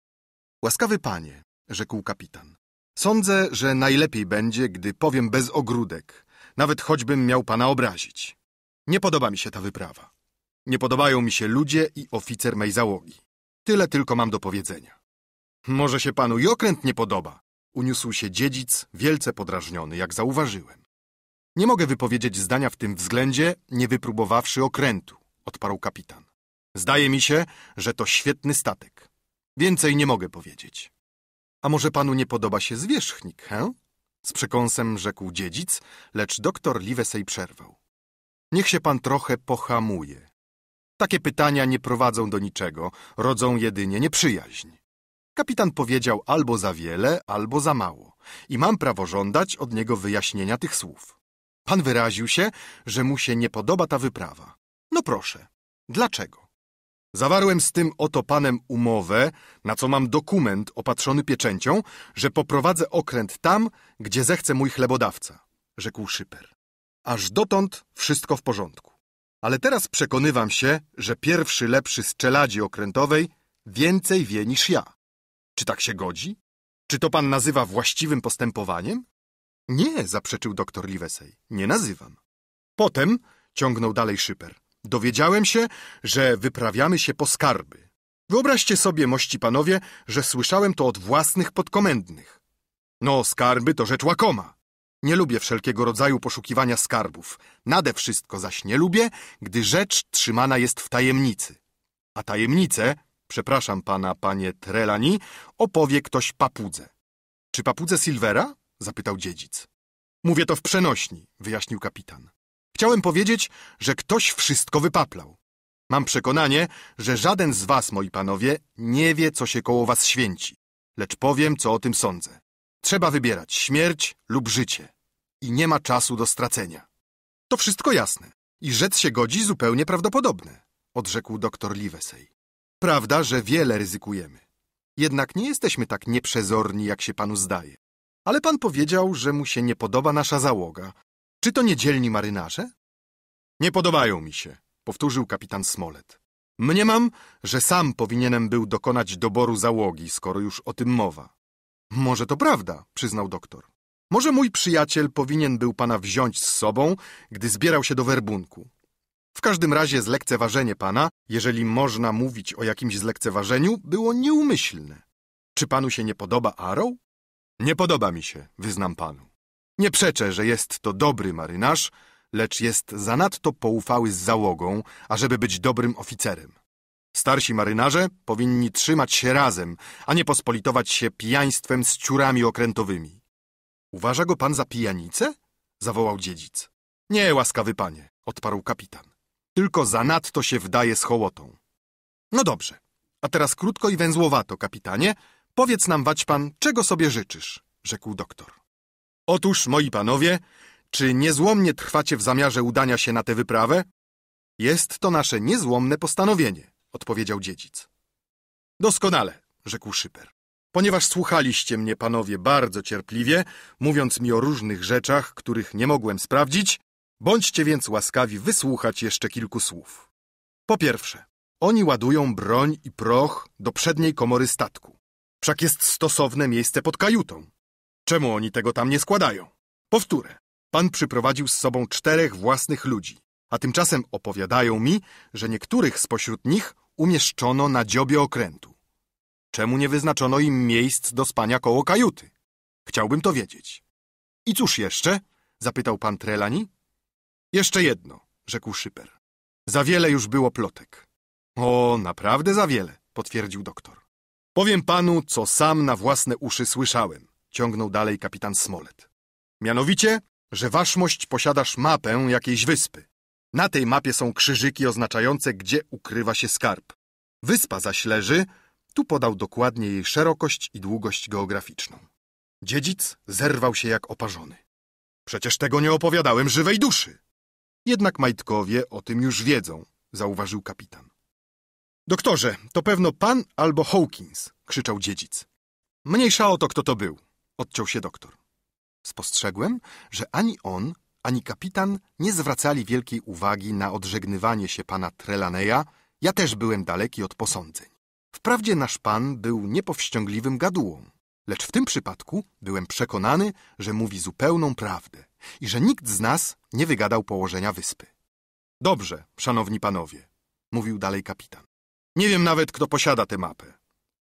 Łaskawy panie, rzekł kapitan. Sądzę, że najlepiej będzie, gdy powiem bez ogródek, nawet choćbym miał pana obrazić. Nie podoba mi się ta wyprawa. Nie podobają mi się ludzie i oficer mej załogi. Tyle tylko mam do powiedzenia. Może się panu i okręt nie podoba, uniósł się dziedzic, wielce podrażniony, jak zauważyłem. Nie mogę wypowiedzieć zdania w tym względzie, nie wypróbowawszy okrętu, odparł kapitan. Zdaje mi się, że to świetny statek. Więcej nie mogę powiedzieć. A może panu nie podoba się zwierzchnik, he? Z przekąsem rzekł dziedzic, lecz doktor Livesey przerwał. Niech się pan trochę pohamuje. Takie pytania nie prowadzą do niczego, rodzą jedynie nieprzyjaźń. Kapitan powiedział albo za wiele, albo za mało i mam prawo żądać od niego wyjaśnienia tych słów. Pan wyraził się, że mu się nie podoba ta wyprawa. No proszę, dlaczego? Zawarłem z tym oto panem umowę, na co mam dokument opatrzony pieczęcią, że poprowadzę okręt tam, gdzie zechce mój chlebodawca, rzekł szyper. Aż dotąd wszystko w porządku ale teraz przekonywam się, że pierwszy lepszy z czeladzi okrętowej więcej wie niż ja. Czy tak się godzi? Czy to pan nazywa właściwym postępowaniem? Nie, zaprzeczył doktor Livesey, nie nazywam. Potem, ciągnął dalej szyper, dowiedziałem się, że wyprawiamy się po skarby. Wyobraźcie sobie, mości panowie, że słyszałem to od własnych podkomendnych. No, skarby to rzecz łakoma. Nie lubię wszelkiego rodzaju poszukiwania skarbów. Nade wszystko zaś nie lubię, gdy rzecz trzymana jest w tajemnicy. A tajemnicę, przepraszam pana, panie Trelani, opowie ktoś papudze. Czy papudze Silvera? zapytał dziedzic. Mówię to w przenośni, wyjaśnił kapitan. Chciałem powiedzieć, że ktoś wszystko wypaplał. Mam przekonanie, że żaden z was, moi panowie, nie wie, co się koło was święci. Lecz powiem, co o tym sądzę. Trzeba wybierać śmierć lub życie i nie ma czasu do stracenia. To wszystko jasne i rzec się godzi zupełnie prawdopodobne, odrzekł doktor Livesey. Prawda, że wiele ryzykujemy. Jednak nie jesteśmy tak nieprzezorni, jak się panu zdaje. Ale pan powiedział, że mu się nie podoba nasza załoga. Czy to niedzielni marynarze? Nie podobają mi się, powtórzył kapitan Smolet. Mniemam, że sam powinienem był dokonać doboru załogi, skoro już o tym mowa. Może to prawda, przyznał doktor. Może mój przyjaciel powinien był pana wziąć z sobą, gdy zbierał się do werbunku. W każdym razie zlekceważenie pana, jeżeli można mówić o jakimś zlekceważeniu, było nieumyślne. Czy panu się nie podoba Arrow? Nie podoba mi się, wyznam panu. Nie przeczę, że jest to dobry marynarz, lecz jest zanadto poufały z załogą, ażeby być dobrym oficerem. Starsi marynarze powinni trzymać się razem, a nie pospolitować się pijaństwem z ciurami okrętowymi. Uważa go pan za pijanicę? zawołał dziedzic. Nie, łaskawy panie, odparł kapitan. Tylko zanadto się wdaje z hołotą. No dobrze, a teraz krótko i węzłowato, kapitanie. Powiedz nam, wać pan, czego sobie życzysz, rzekł doktor. Otóż, moi panowie, czy niezłomnie trwacie w zamiarze udania się na tę wyprawę? Jest to nasze niezłomne postanowienie, odpowiedział dziedzic. Doskonale, rzekł szyper ponieważ słuchaliście mnie, panowie, bardzo cierpliwie, mówiąc mi o różnych rzeczach, których nie mogłem sprawdzić, bądźcie więc łaskawi wysłuchać jeszcze kilku słów. Po pierwsze, oni ładują broń i proch do przedniej komory statku. Wszak jest stosowne miejsce pod kajutą. Czemu oni tego tam nie składają? Powtórę, pan przyprowadził z sobą czterech własnych ludzi, a tymczasem opowiadają mi, że niektórych spośród nich umieszczono na dziobie okrętu. Czemu nie wyznaczono im miejsc do spania koło kajuty? Chciałbym to wiedzieć. I cóż jeszcze? Zapytał pan Trelani. Jeszcze jedno, rzekł szyper. Za wiele już było plotek. O, naprawdę za wiele, potwierdził doktor. Powiem panu, co sam na własne uszy słyszałem, ciągnął dalej kapitan Smolet. Mianowicie, że waszmość posiadasz mapę jakiejś wyspy. Na tej mapie są krzyżyki oznaczające, gdzie ukrywa się skarb. Wyspa zaś leży tu podał dokładnie jej szerokość i długość geograficzną. Dziedzic zerwał się jak oparzony. Przecież tego nie opowiadałem żywej duszy. Jednak majtkowie o tym już wiedzą, zauważył kapitan. Doktorze, to pewno pan albo Hawkins, krzyczał dziedzic. Mniejsza o to, kto to był, odciął się doktor. Spostrzegłem, że ani on, ani kapitan nie zwracali wielkiej uwagi na odżegnywanie się pana Trelaneya. Ja też byłem daleki od posądzeń. Wprawdzie nasz pan był niepowściągliwym gadułą, lecz w tym przypadku byłem przekonany, że mówi zupełną prawdę i że nikt z nas nie wygadał położenia wyspy. Dobrze, szanowni panowie, mówił dalej kapitan. Nie wiem nawet, kto posiada tę mapę,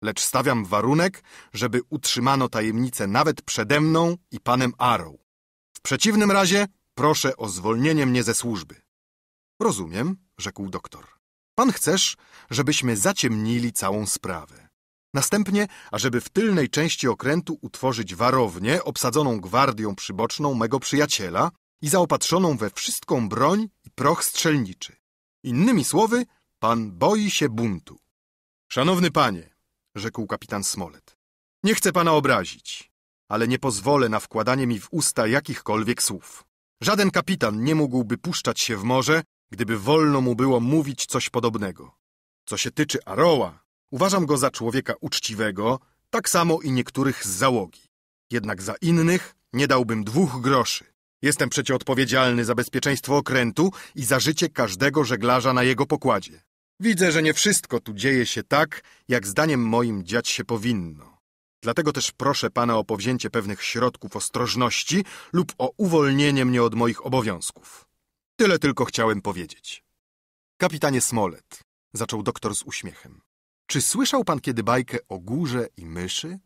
lecz stawiam warunek, żeby utrzymano tajemnicę nawet przede mną i panem Aro. W przeciwnym razie proszę o zwolnienie mnie ze służby. Rozumiem, rzekł doktor. Pan chcesz, żebyśmy zaciemnili całą sprawę. Następnie, ażeby w tylnej części okrętu utworzyć warownię obsadzoną gwardią przyboczną mego przyjaciela i zaopatrzoną we wszystką broń i proch strzelniczy. Innymi słowy, pan boi się buntu. Szanowny panie, rzekł kapitan Smolet, nie chcę pana obrazić, ale nie pozwolę na wkładanie mi w usta jakichkolwiek słów. Żaden kapitan nie mógłby puszczać się w morze, gdyby wolno mu było mówić coś podobnego. Co się tyczy Aroła, uważam go za człowieka uczciwego, tak samo i niektórych z załogi. Jednak za innych nie dałbym dwóch groszy. Jestem przecie odpowiedzialny za bezpieczeństwo okrętu i za życie każdego żeglarza na jego pokładzie. Widzę, że nie wszystko tu dzieje się tak, jak zdaniem moim dziać się powinno. Dlatego też proszę pana o powzięcie pewnych środków ostrożności lub o uwolnienie mnie od moich obowiązków. Tyle tylko chciałem powiedzieć. Kapitanie Smolet, zaczął doktor z uśmiechem. Czy słyszał pan kiedy bajkę o górze i myszy?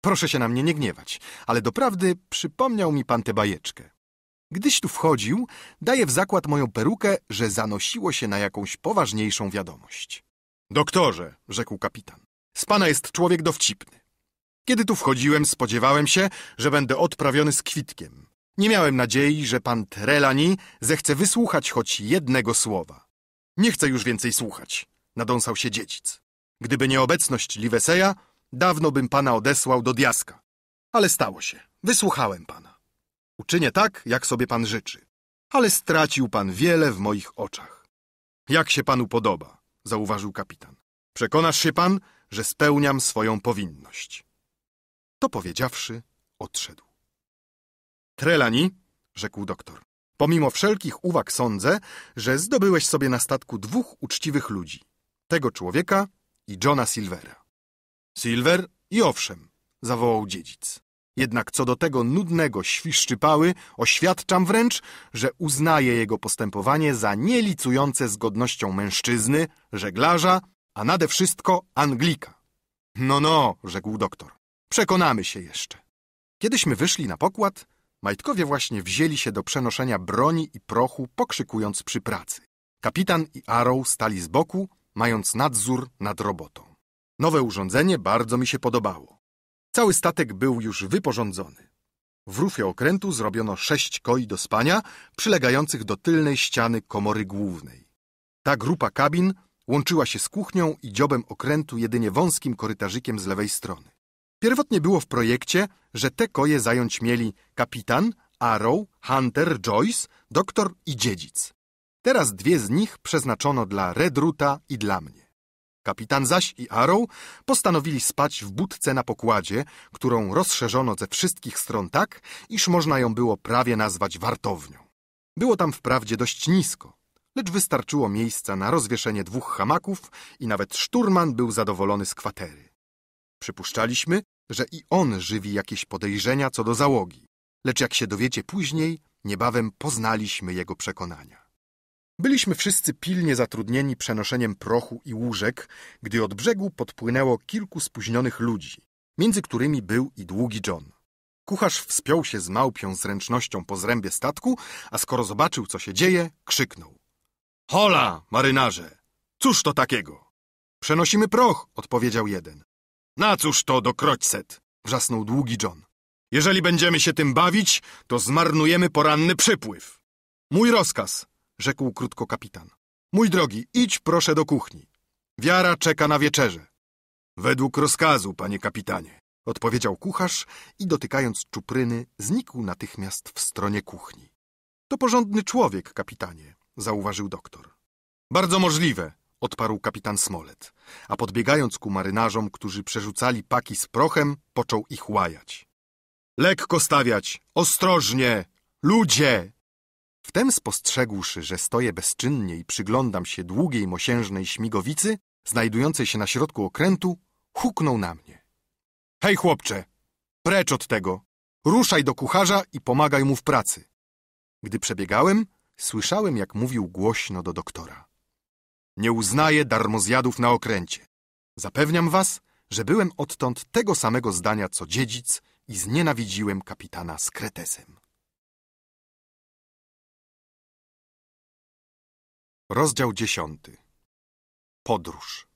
Proszę się na mnie nie gniewać, ale doprawdy przypomniał mi pan tę bajeczkę. Gdyś tu wchodził, daje w zakład moją perukę, że zanosiło się na jakąś poważniejszą wiadomość. Doktorze, rzekł kapitan, z pana jest człowiek dowcipny. Kiedy tu wchodziłem, spodziewałem się, że będę odprawiony z kwitkiem. Nie miałem nadziei, że pan Trelani zechce wysłuchać choć jednego słowa. Nie chcę już więcej słuchać, nadąsał się dziedzic. Gdyby nie obecność Liveseja, dawno bym pana odesłał do diaska. Ale stało się, wysłuchałem pana. Uczynię tak, jak sobie pan życzy. Ale stracił pan wiele w moich oczach. Jak się panu podoba, zauważył kapitan. Przekonasz się pan, że spełniam swoją powinność. To powiedziawszy, odszedł. Trelani, rzekł doktor, pomimo wszelkich uwag sądzę, że zdobyłeś sobie na statku dwóch uczciwych ludzi. Tego człowieka i Johna Silvera. Silver i owszem, zawołał dziedzic. Jednak co do tego nudnego świszczypały, oświadczam wręcz, że uznaję jego postępowanie za nielicujące z godnością mężczyzny, żeglarza, a nade wszystko Anglika. No, no, rzekł doktor. Przekonamy się jeszcze. Kiedyśmy wyszli na pokład, Majtkowie właśnie wzięli się do przenoszenia broni i prochu, pokrzykując przy pracy. Kapitan i Arrow stali z boku, mając nadzór nad robotą. Nowe urządzenie bardzo mi się podobało. Cały statek był już wyporządzony. W rufie okrętu zrobiono sześć koi do spania, przylegających do tylnej ściany komory głównej. Ta grupa kabin łączyła się z kuchnią i dziobem okrętu jedynie wąskim korytarzykiem z lewej strony. Pierwotnie było w projekcie, że te koje zająć mieli kapitan, Arrow, Hunter, Joyce, doktor i dziedzic. Teraz dwie z nich przeznaczono dla Redruta i dla mnie. Kapitan zaś i Arrow postanowili spać w budce na pokładzie, którą rozszerzono ze wszystkich stron tak, iż można ją było prawie nazwać wartownią. Było tam wprawdzie dość nisko, lecz wystarczyło miejsca na rozwieszenie dwóch hamaków i nawet szturman był zadowolony z kwatery. Przypuszczaliśmy, że i on żywi jakieś podejrzenia co do załogi, lecz jak się dowiecie później, niebawem poznaliśmy jego przekonania. Byliśmy wszyscy pilnie zatrudnieni przenoszeniem prochu i łóżek, gdy od brzegu podpłynęło kilku spóźnionych ludzi, między którymi był i długi John. Kucharz wspiął się z małpią zręcznością po zrębie statku, a skoro zobaczył, co się dzieje, krzyknął. Hola, marynarze! Cóż to takiego? Przenosimy proch, odpowiedział jeden. Na cóż to do kroćset? Wrzasnął długi John. Jeżeli będziemy się tym bawić, to zmarnujemy poranny przypływ. Mój rozkaz, rzekł krótko kapitan. Mój drogi, idź proszę do kuchni. Wiara czeka na wieczerze. Według rozkazu, panie kapitanie, odpowiedział kucharz i dotykając czupryny, znikł natychmiast w stronie kuchni. To porządny człowiek, kapitanie, zauważył doktor. Bardzo możliwe, odparł kapitan Smolet, a podbiegając ku marynarzom, którzy przerzucali paki z prochem, począł ich łajać. Lekko stawiać! Ostrożnie! Ludzie! Wtem spostrzegłszy, że stoję bezczynnie i przyglądam się długiej, mosiężnej śmigowicy, znajdującej się na środku okrętu, huknął na mnie. Hej, chłopcze! Precz od tego! Ruszaj do kucharza i pomagaj mu w pracy. Gdy przebiegałem, słyszałem, jak mówił głośno do doktora. Nie uznaję darmozjadów na okręcie. Zapewniam was, że byłem odtąd tego samego zdania co dziedzic i znienawidziłem kapitana z kretesem. Rozdział dziesiąty. Podróż.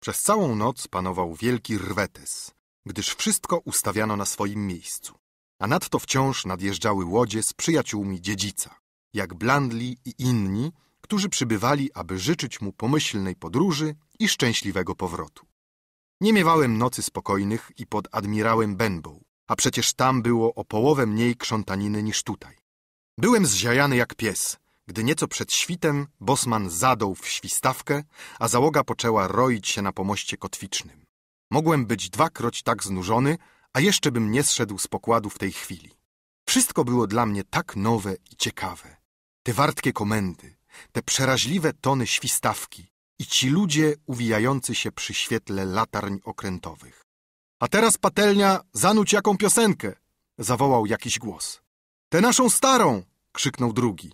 Przez całą noc panował wielki rwetes, gdyż wszystko ustawiano na swoim miejscu, a nadto wciąż nadjeżdżały łodzie z przyjaciółmi dziedzica, jak Blandli i inni, którzy przybywali, aby życzyć mu pomyślnej podróży i szczęśliwego powrotu. Nie miewałem nocy spokojnych i pod admirałem Benbow, a przecież tam było o połowę mniej krzątaniny niż tutaj. Byłem zziajany jak pies, gdy nieco przed świtem Bosman zadął w świstawkę, a załoga poczęła roić się na pomoście kotwicznym. Mogłem być dwakroć tak znużony, a jeszcze bym nie zszedł z pokładu w tej chwili. Wszystko było dla mnie tak nowe i ciekawe. Te wartkie komendy, te przeraźliwe tony świstawki i ci ludzie uwijający się przy świetle latarń okrętowych. A teraz, patelnia, zanuć jaką piosenkę! zawołał jakiś głos. Tę naszą starą! krzyknął drugi.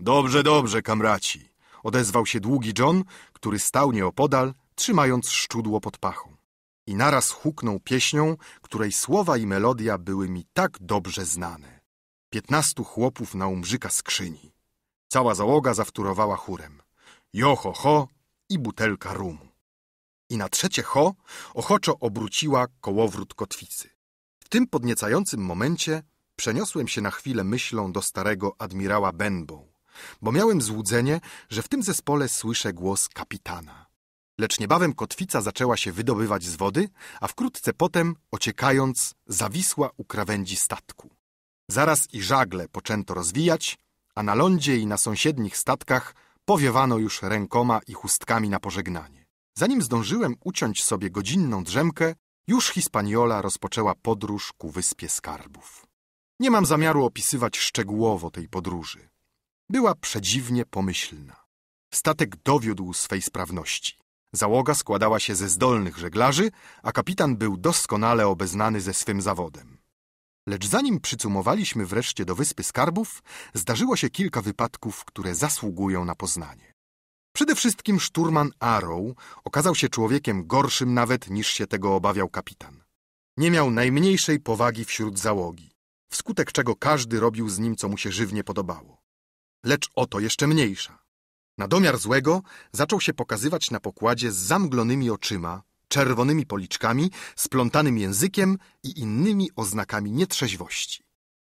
Dobrze, dobrze, kamraci! odezwał się długi John, który stał nieopodal, trzymając szczudło pod pachą. I naraz huknął pieśnią, której słowa i melodia były mi tak dobrze znane. Piętnastu chłopów na umrzyka skrzyni. Cała załoga zawtórowała chórem. Jocho ho i butelka rumu. I na trzecie ho ochoczo obróciła kołowrót kotwicy. W tym podniecającym momencie przeniosłem się na chwilę myślą do starego admirała Benbow, bo miałem złudzenie, że w tym zespole słyszę głos kapitana. Lecz niebawem kotwica zaczęła się wydobywać z wody, a wkrótce potem, ociekając, zawisła u krawędzi statku. Zaraz i żagle poczęto rozwijać, a na lądzie i na sąsiednich statkach powiewano już rękoma i chustkami na pożegnanie. Zanim zdążyłem uciąć sobie godzinną drzemkę, już Hispaniola rozpoczęła podróż ku Wyspie Skarbów. Nie mam zamiaru opisywać szczegółowo tej podróży. Była przedziwnie pomyślna. Statek dowiódł swej sprawności. Załoga składała się ze zdolnych żeglarzy, a kapitan był doskonale obeznany ze swym zawodem. Lecz zanim przycumowaliśmy wreszcie do Wyspy Skarbów, zdarzyło się kilka wypadków, które zasługują na poznanie. Przede wszystkim szturman Arrow okazał się człowiekiem gorszym nawet niż się tego obawiał kapitan. Nie miał najmniejszej powagi wśród załogi, wskutek czego każdy robił z nim, co mu się żywnie podobało. Lecz oto jeszcze mniejsza. Na domiar złego zaczął się pokazywać na pokładzie z zamglonymi oczyma, czerwonymi policzkami, splątanym językiem i innymi oznakami nietrzeźwości.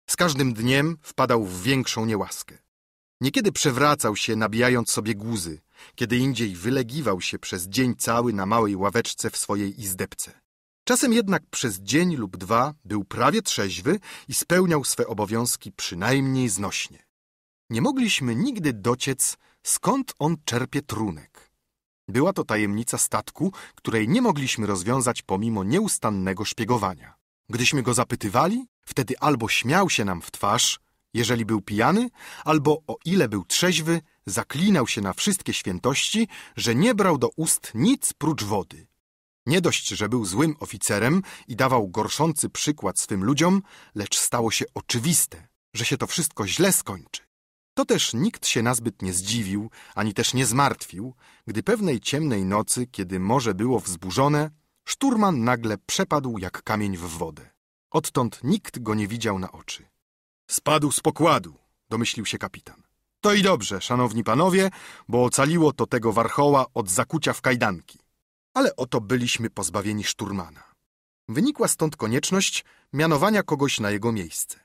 Z każdym dniem wpadał w większą niełaskę. Niekiedy przewracał się, nabijając sobie guzy, kiedy indziej wylegiwał się przez dzień cały na małej ławeczce w swojej izdebce. Czasem jednak przez dzień lub dwa był prawie trzeźwy i spełniał swe obowiązki przynajmniej znośnie. Nie mogliśmy nigdy dociec, skąd on czerpie trunek. Była to tajemnica statku, której nie mogliśmy rozwiązać pomimo nieustannego szpiegowania. Gdyśmy go zapytywali, wtedy albo śmiał się nam w twarz, jeżeli był pijany, albo o ile był trzeźwy, zaklinał się na wszystkie świętości, że nie brał do ust nic prócz wody. Nie dość, że był złym oficerem i dawał gorszący przykład swym ludziom, lecz stało się oczywiste, że się to wszystko źle skończy. To też nikt się nazbyt nie zdziwił, ani też nie zmartwił, gdy pewnej ciemnej nocy, kiedy morze było wzburzone, szturman nagle przepadł jak kamień w wodę. Odtąd nikt go nie widział na oczy. Spadł z pokładu, domyślił się kapitan. To i dobrze, szanowni panowie, bo ocaliło to tego warchoła od zakucia w kajdanki. Ale oto byliśmy pozbawieni szturmana. Wynikła stąd konieczność mianowania kogoś na jego miejsce.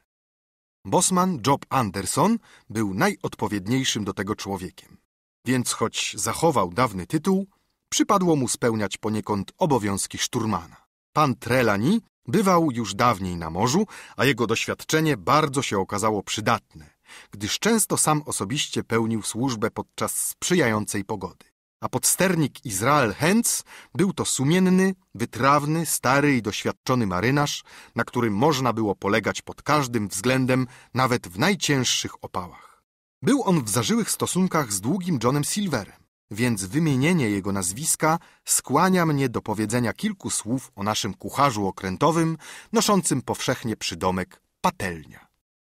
Bosman Job Anderson był najodpowiedniejszym do tego człowiekiem. Więc choć zachował dawny tytuł, przypadło mu spełniać poniekąd obowiązki szturmana. Pan Trelani bywał już dawniej na morzu, a jego doświadczenie bardzo się okazało przydatne, gdyż często sam osobiście pełnił służbę podczas sprzyjającej pogody a podsternik Izrael Hentz był to sumienny, wytrawny, stary i doświadczony marynarz, na którym można było polegać pod każdym względem, nawet w najcięższych opałach. Był on w zażyłych stosunkach z długim Johnem Silverem, więc wymienienie jego nazwiska skłania mnie do powiedzenia kilku słów o naszym kucharzu okrętowym, noszącym powszechnie przydomek patelnia.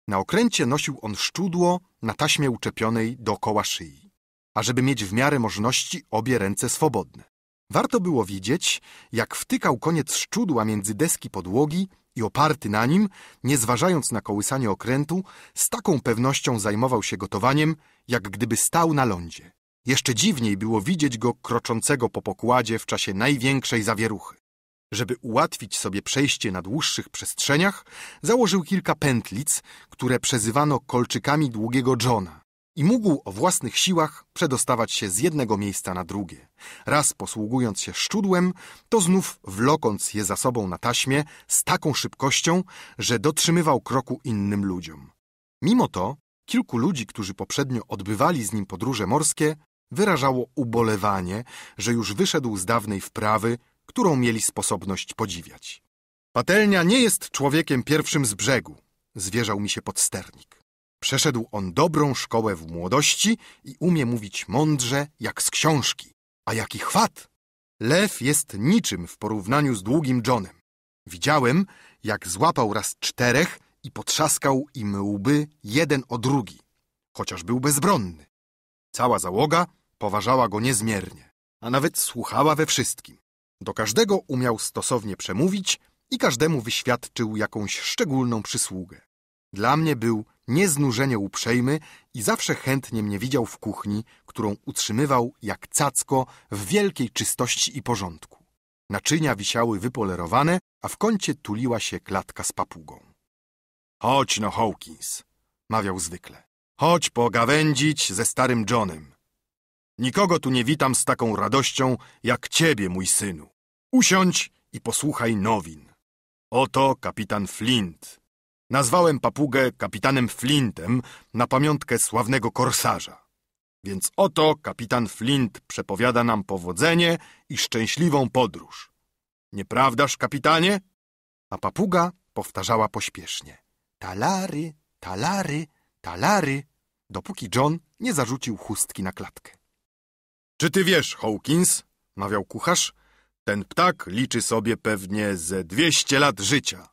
Na okręcie nosił on szczudło na taśmie uczepionej dookoła szyi ażeby mieć w miarę możności obie ręce swobodne. Warto było widzieć, jak wtykał koniec szczudła między deski podłogi i oparty na nim, nie zważając na kołysanie okrętu, z taką pewnością zajmował się gotowaniem, jak gdyby stał na lądzie. Jeszcze dziwniej było widzieć go kroczącego po pokładzie w czasie największej zawieruchy. Żeby ułatwić sobie przejście na dłuższych przestrzeniach, założył kilka pętlic, które przezywano kolczykami długiego Johna i mógł o własnych siłach przedostawać się z jednego miejsca na drugie. Raz posługując się szczudłem, to znów wlokąc je za sobą na taśmie z taką szybkością, że dotrzymywał kroku innym ludziom. Mimo to kilku ludzi, którzy poprzednio odbywali z nim podróże morskie, wyrażało ubolewanie, że już wyszedł z dawnej wprawy, którą mieli sposobność podziwiać. Patelnia nie jest człowiekiem pierwszym z brzegu, zwierzał mi się podsternik. Przeszedł on dobrą szkołę w młodości i umie mówić mądrze jak z książki. A jaki chwat! Lew jest niczym w porównaniu z długim Johnem. Widziałem, jak złapał raz czterech i potrzaskał im łby jeden o drugi, chociaż był bezbronny. Cała załoga poważała go niezmiernie, a nawet słuchała we wszystkim. Do każdego umiał stosownie przemówić i każdemu wyświadczył jakąś szczególną przysługę. Dla mnie był nieznużenie uprzejmy i zawsze chętnie mnie widział w kuchni, którą utrzymywał jak cacko w wielkiej czystości i porządku. Naczynia wisiały wypolerowane, a w kącie tuliła się klatka z papugą. Chodź no, Hawkins, mawiał zwykle. Chodź pogawędzić ze starym Johnem. Nikogo tu nie witam z taką radością jak ciebie, mój synu. Usiądź i posłuchaj nowin. Oto kapitan Flint, Nazwałem papugę kapitanem Flintem na pamiątkę sławnego korsarza. Więc oto kapitan Flint przepowiada nam powodzenie i szczęśliwą podróż. Nieprawdaż, kapitanie? A papuga powtarzała pośpiesznie. Talary, talary, talary, dopóki John nie zarzucił chustki na klatkę. Czy ty wiesz, Hawkins, mawiał kucharz, ten ptak liczy sobie pewnie ze dwieście lat życia.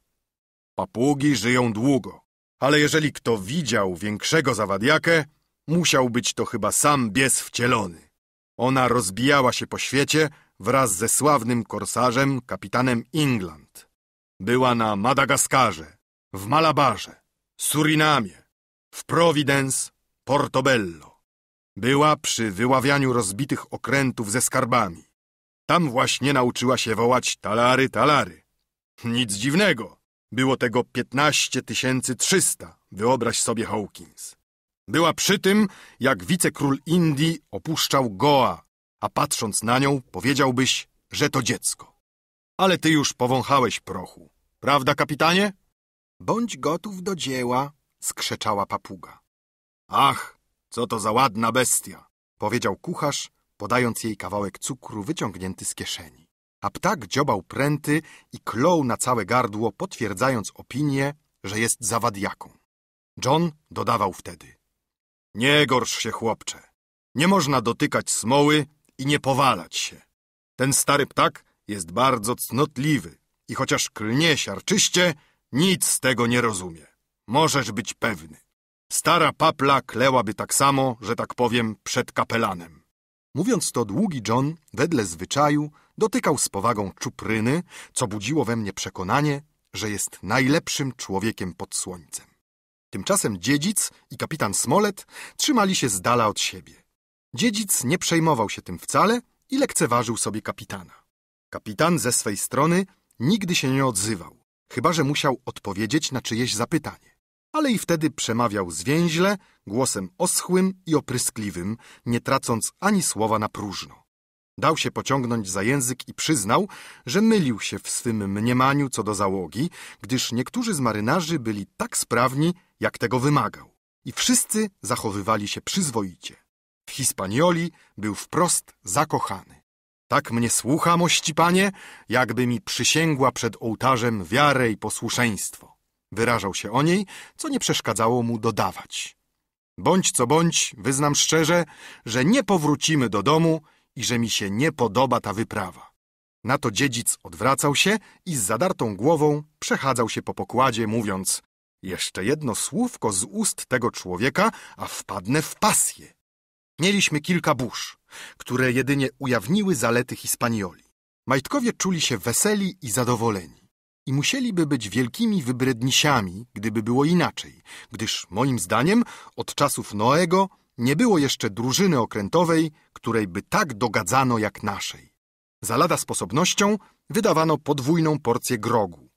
Papugi żyją długo, ale jeżeli kto widział większego zawadiakę, musiał być to chyba sam bies wcielony. Ona rozbijała się po świecie wraz ze sławnym korsarzem, kapitanem England. Była na Madagaskarze, w Malabarze, Surinamie, w Providence, Portobello. Była przy wyławianiu rozbitych okrętów ze skarbami. Tam właśnie nauczyła się wołać talary, talary. Nic dziwnego, było tego 15 300, wyobraź sobie Hawkins. Była przy tym, jak wicekról Indii opuszczał Goa, a patrząc na nią powiedziałbyś, że to dziecko. Ale ty już powąchałeś prochu, prawda kapitanie? Bądź gotów do dzieła, skrzeczała papuga. Ach, co to za ładna bestia, powiedział kucharz, podając jej kawałek cukru wyciągnięty z kieszeni a ptak dziobał pręty i klął na całe gardło, potwierdzając opinię, że jest zawadiaką. John dodawał wtedy. Nie gorsz się, chłopcze. Nie można dotykać smoły i nie powalać się. Ten stary ptak jest bardzo cnotliwy i chociaż klnie siarczyście, nic z tego nie rozumie. Możesz być pewny. Stara papla klełaby tak samo, że tak powiem, przed kapelanem. Mówiąc to, długi John, wedle zwyczaju, dotykał z powagą czupryny, co budziło we mnie przekonanie, że jest najlepszym człowiekiem pod słońcem. Tymczasem dziedzic i kapitan Smolet trzymali się z dala od siebie. Dziedzic nie przejmował się tym wcale i lekceważył sobie kapitana. Kapitan ze swej strony nigdy się nie odzywał, chyba że musiał odpowiedzieć na czyjeś zapytanie. Ale i wtedy przemawiał zwięźle, głosem oschłym i opryskliwym, nie tracąc ani słowa na próżno. Dał się pociągnąć za język i przyznał, że mylił się w swym mniemaniu co do załogi, gdyż niektórzy z marynarzy byli tak sprawni, jak tego wymagał. I wszyscy zachowywali się przyzwoicie. W Hispanioli był wprost zakochany. Tak mnie słucha, mości panie, jakby mi przysięgła przed ołtarzem wiarę i posłuszeństwo. Wyrażał się o niej, co nie przeszkadzało mu dodawać. Bądź co bądź, wyznam szczerze, że nie powrócimy do domu i że mi się nie podoba ta wyprawa. Na to dziedzic odwracał się i z zadartą głową przechadzał się po pokładzie, mówiąc jeszcze jedno słówko z ust tego człowieka, a wpadnę w pasję. Mieliśmy kilka burz, które jedynie ujawniły zalety Hispanioli. Majtkowie czuli się weseli i zadowoleni i musieliby być wielkimi wybrednisiami, gdyby było inaczej, gdyż moim zdaniem od czasów Noego nie było jeszcze drużyny okrętowej, której by tak dogadzano jak naszej. Za lada sposobnością wydawano podwójną porcję grogu.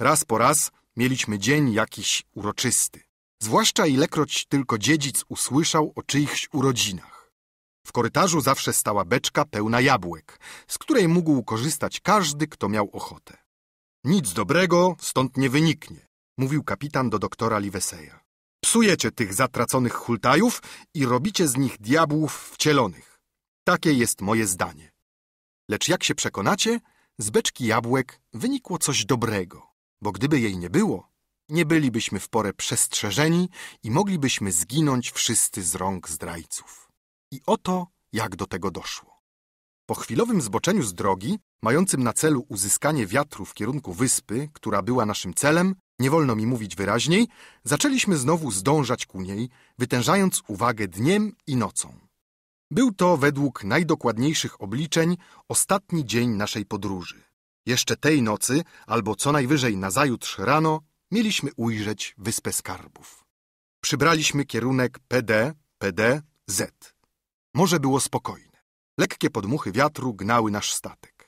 Raz po raz mieliśmy dzień jakiś uroczysty, zwłaszcza ilekroć tylko dziedzic usłyszał o czyichś urodzinach. W korytarzu zawsze stała beczka pełna jabłek, z której mógł korzystać każdy, kto miał ochotę. Nic dobrego stąd nie wyniknie, mówił kapitan do doktora Liweseja. Psujecie tych zatraconych hultajów i robicie z nich diabłów wcielonych. Takie jest moje zdanie. Lecz jak się przekonacie, z beczki jabłek wynikło coś dobrego, bo gdyby jej nie było, nie bylibyśmy w porę przestrzeżeni i moglibyśmy zginąć wszyscy z rąk zdrajców. I oto jak do tego doszło. Po chwilowym zboczeniu z drogi mającym na celu uzyskanie wiatru w kierunku wyspy, która była naszym celem, nie wolno mi mówić wyraźniej, zaczęliśmy znowu zdążać ku niej, wytężając uwagę dniem i nocą. Był to, według najdokładniejszych obliczeń, ostatni dzień naszej podróży. Jeszcze tej nocy, albo co najwyżej nazajutrz rano, mieliśmy ujrzeć Wyspę Skarbów. Przybraliśmy kierunek PD, PD, Z. Morze było spokojne. Lekkie podmuchy wiatru gnały nasz statek.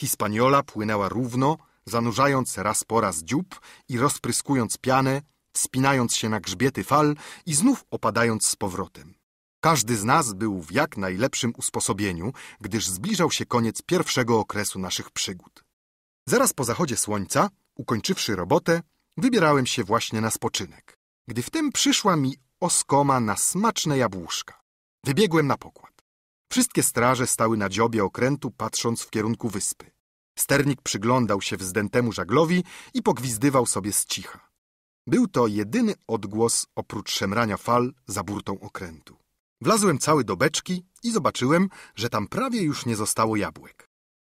Hispaniola płynęła równo, zanurzając raz po raz dziób i rozpryskując pianę, wspinając się na grzbiety fal i znów opadając z powrotem. Każdy z nas był w jak najlepszym usposobieniu, gdyż zbliżał się koniec pierwszego okresu naszych przygód. Zaraz po zachodzie słońca, ukończywszy robotę, wybierałem się właśnie na spoczynek, gdy wtem przyszła mi oskoma na smaczne jabłuszka. Wybiegłem na pokład. Wszystkie straże stały na dziobie okrętu, patrząc w kierunku wyspy. Sternik przyglądał się wzdętemu żaglowi i pogwizdywał sobie z cicha. Był to jedyny odgłos oprócz szemrania fal za burtą okrętu. Wlazłem cały do beczki i zobaczyłem, że tam prawie już nie zostało jabłek.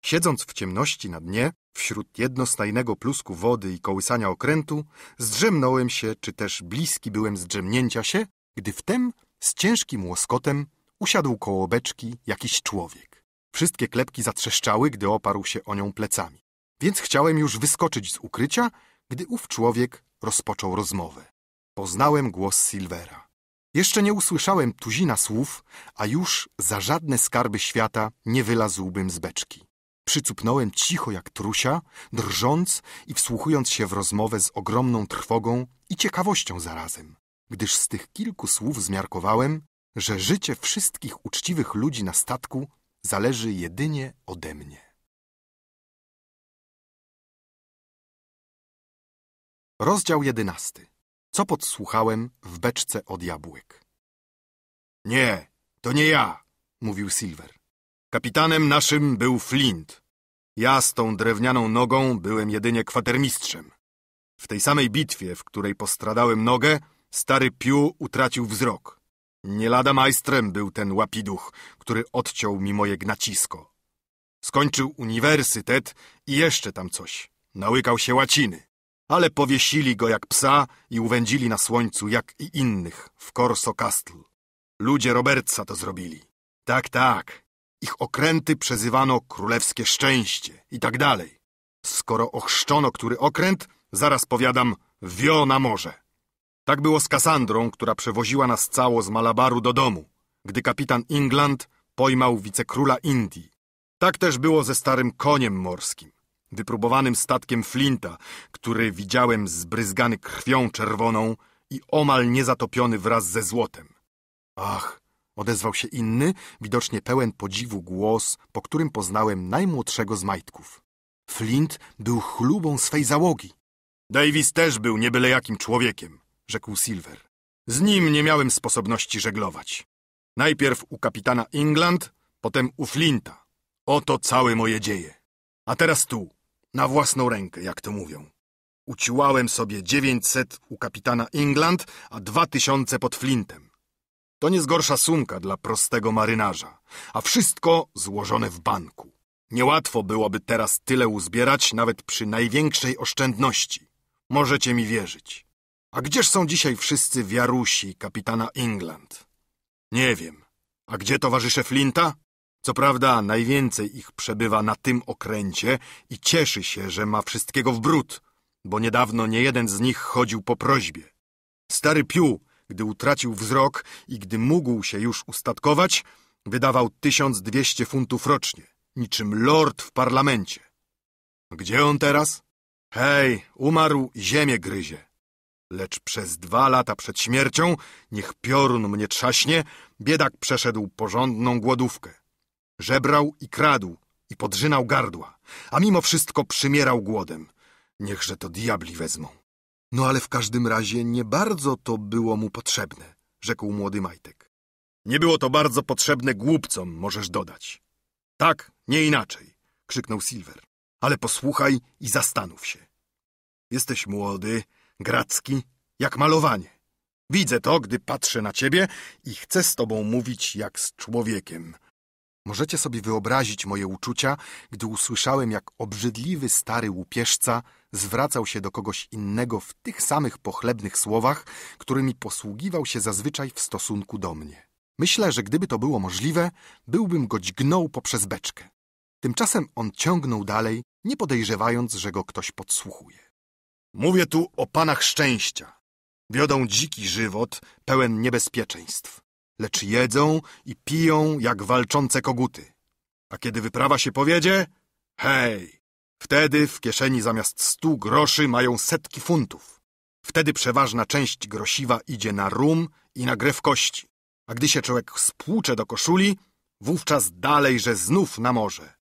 Siedząc w ciemności na dnie, wśród jednostajnego plusku wody i kołysania okrętu, zdrzemnąłem się, czy też bliski byłem zdrzemnięcia się, gdy wtem z ciężkim łoskotem usiadł koło beczki jakiś człowiek. Wszystkie klepki zatrzeszczały, gdy oparł się o nią plecami. Więc chciałem już wyskoczyć z ukrycia, gdy ów człowiek rozpoczął rozmowę. Poznałem głos Silvera. Jeszcze nie usłyszałem tuzina słów, a już za żadne skarby świata nie wylazłbym z beczki. Przycupnąłem cicho jak trusia, drżąc i wsłuchując się w rozmowę z ogromną trwogą i ciekawością zarazem, gdyż z tych kilku słów zmiarkowałem, że życie wszystkich uczciwych ludzi na statku zależy jedynie ode mnie. Rozdział jedenasty. Co podsłuchałem w beczce od jabłek? Nie, to nie ja, mówił Silver. Kapitanem naszym był Flint. Ja z tą drewnianą nogą byłem jedynie kwatermistrzem. W tej samej bitwie, w której postradałem nogę, stary Piu utracił wzrok. Nie lada majstrem był ten łapiduch, który odciął mi moje gnacisko. Skończył uniwersytet i jeszcze tam coś. Nałykał się łaciny. Ale powiesili go jak psa i uwędzili na słońcu jak i innych w Corso Castle. Ludzie Robertsa to zrobili. Tak, tak. Ich okręty przezywano królewskie szczęście i tak dalej. Skoro ochrzczono który okręt, zaraz powiadam, wio na morze. Tak było z Kassandrą, która przewoziła nas cało z Malabaru do domu, gdy kapitan England pojmał wicekróla Indii. Tak też było ze starym koniem morskim, wypróbowanym statkiem Flinta, który widziałem zbryzgany krwią czerwoną i omal niezatopiony wraz ze złotem. Ach, odezwał się inny, widocznie pełen podziwu głos, po którym poznałem najmłodszego z majtków. Flint był chlubą swej załogi. Davis też był niebyle jakim człowiekiem rzekł Silver. Z nim nie miałem sposobności żeglować. Najpierw u kapitana England, potem u Flinta. Oto całe moje dzieje. A teraz tu, na własną rękę, jak to mówią. Uciłałem sobie 900 u kapitana England, a 2000 pod Flintem. To nie zgorsza sumka dla prostego marynarza, a wszystko złożone w banku. Niełatwo byłoby teraz tyle uzbierać, nawet przy największej oszczędności. Możecie mi wierzyć. A gdzież są dzisiaj wszyscy wiarusi kapitana England? Nie wiem. A gdzie towarzysze Flinta? Co prawda najwięcej ich przebywa na tym okręcie i cieszy się, że ma wszystkiego w bród, bo niedawno nie jeden z nich chodził po prośbie. Stary Piu, gdy utracił wzrok i gdy mógł się już ustatkować, wydawał 1200 funtów rocznie, niczym lord w parlamencie. Gdzie on teraz? Hej, umarł, ziemię gryzie. Lecz przez dwa lata przed śmiercią, niech piorun mnie trzaśnie, biedak przeszedł porządną głodówkę. Żebrał i kradł i podrzynał gardła, a mimo wszystko przymierał głodem. Niechże to diabli wezmą. No ale w każdym razie nie bardzo to było mu potrzebne, rzekł młody Majtek. Nie było to bardzo potrzebne głupcom, możesz dodać. Tak, nie inaczej, krzyknął Silver. Ale posłuchaj i zastanów się. Jesteś młody, Gracki, jak malowanie. Widzę to, gdy patrzę na ciebie i chcę z tobą mówić jak z człowiekiem. Możecie sobie wyobrazić moje uczucia, gdy usłyszałem, jak obrzydliwy stary łupieżca zwracał się do kogoś innego w tych samych pochlebnych słowach, którymi posługiwał się zazwyczaj w stosunku do mnie. Myślę, że gdyby to było możliwe, byłbym go dźgnął poprzez beczkę. Tymczasem on ciągnął dalej, nie podejrzewając, że go ktoś podsłuchuje. Mówię tu o panach szczęścia. Wiodą dziki żywot, pełen niebezpieczeństw. Lecz jedzą i piją jak walczące koguty. A kiedy wyprawa się powiedzie, hej, wtedy w kieszeni zamiast stu groszy mają setki funtów. Wtedy przeważna część grosiwa idzie na rum i na grę w kości. A gdy się człowiek spłucze do koszuli, wówczas dalej, że znów na morze.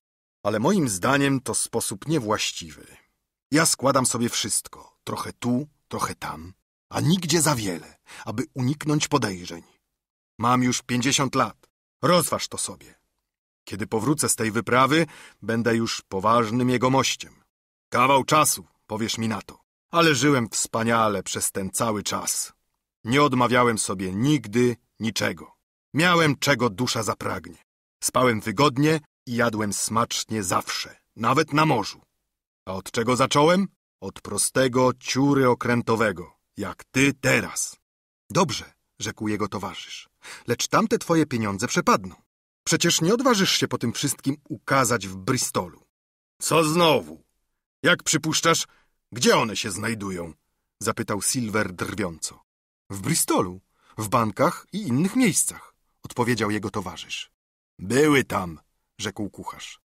Ale moim zdaniem to sposób niewłaściwy. Ja składam sobie wszystko, trochę tu, trochę tam, a nigdzie za wiele, aby uniknąć podejrzeń. Mam już pięćdziesiąt lat. Rozważ to sobie. Kiedy powrócę z tej wyprawy, będę już poważnym jegomościem. Kawał czasu, powiesz mi na to. Ale żyłem wspaniale przez ten cały czas. Nie odmawiałem sobie nigdy niczego. Miałem czego dusza zapragnie. Spałem wygodnie i jadłem smacznie zawsze, nawet na morzu. A od czego zacząłem? Od prostego ciury okrętowego, jak ty teraz. Dobrze, rzekł jego towarzysz, lecz tamte twoje pieniądze przepadną. Przecież nie odważysz się po tym wszystkim ukazać w Bristolu. Co znowu? Jak przypuszczasz, gdzie one się znajdują? Zapytał Silver drwiąco. W Bristolu, w bankach i innych miejscach, odpowiedział jego towarzysz. Były tam, rzekł kucharz.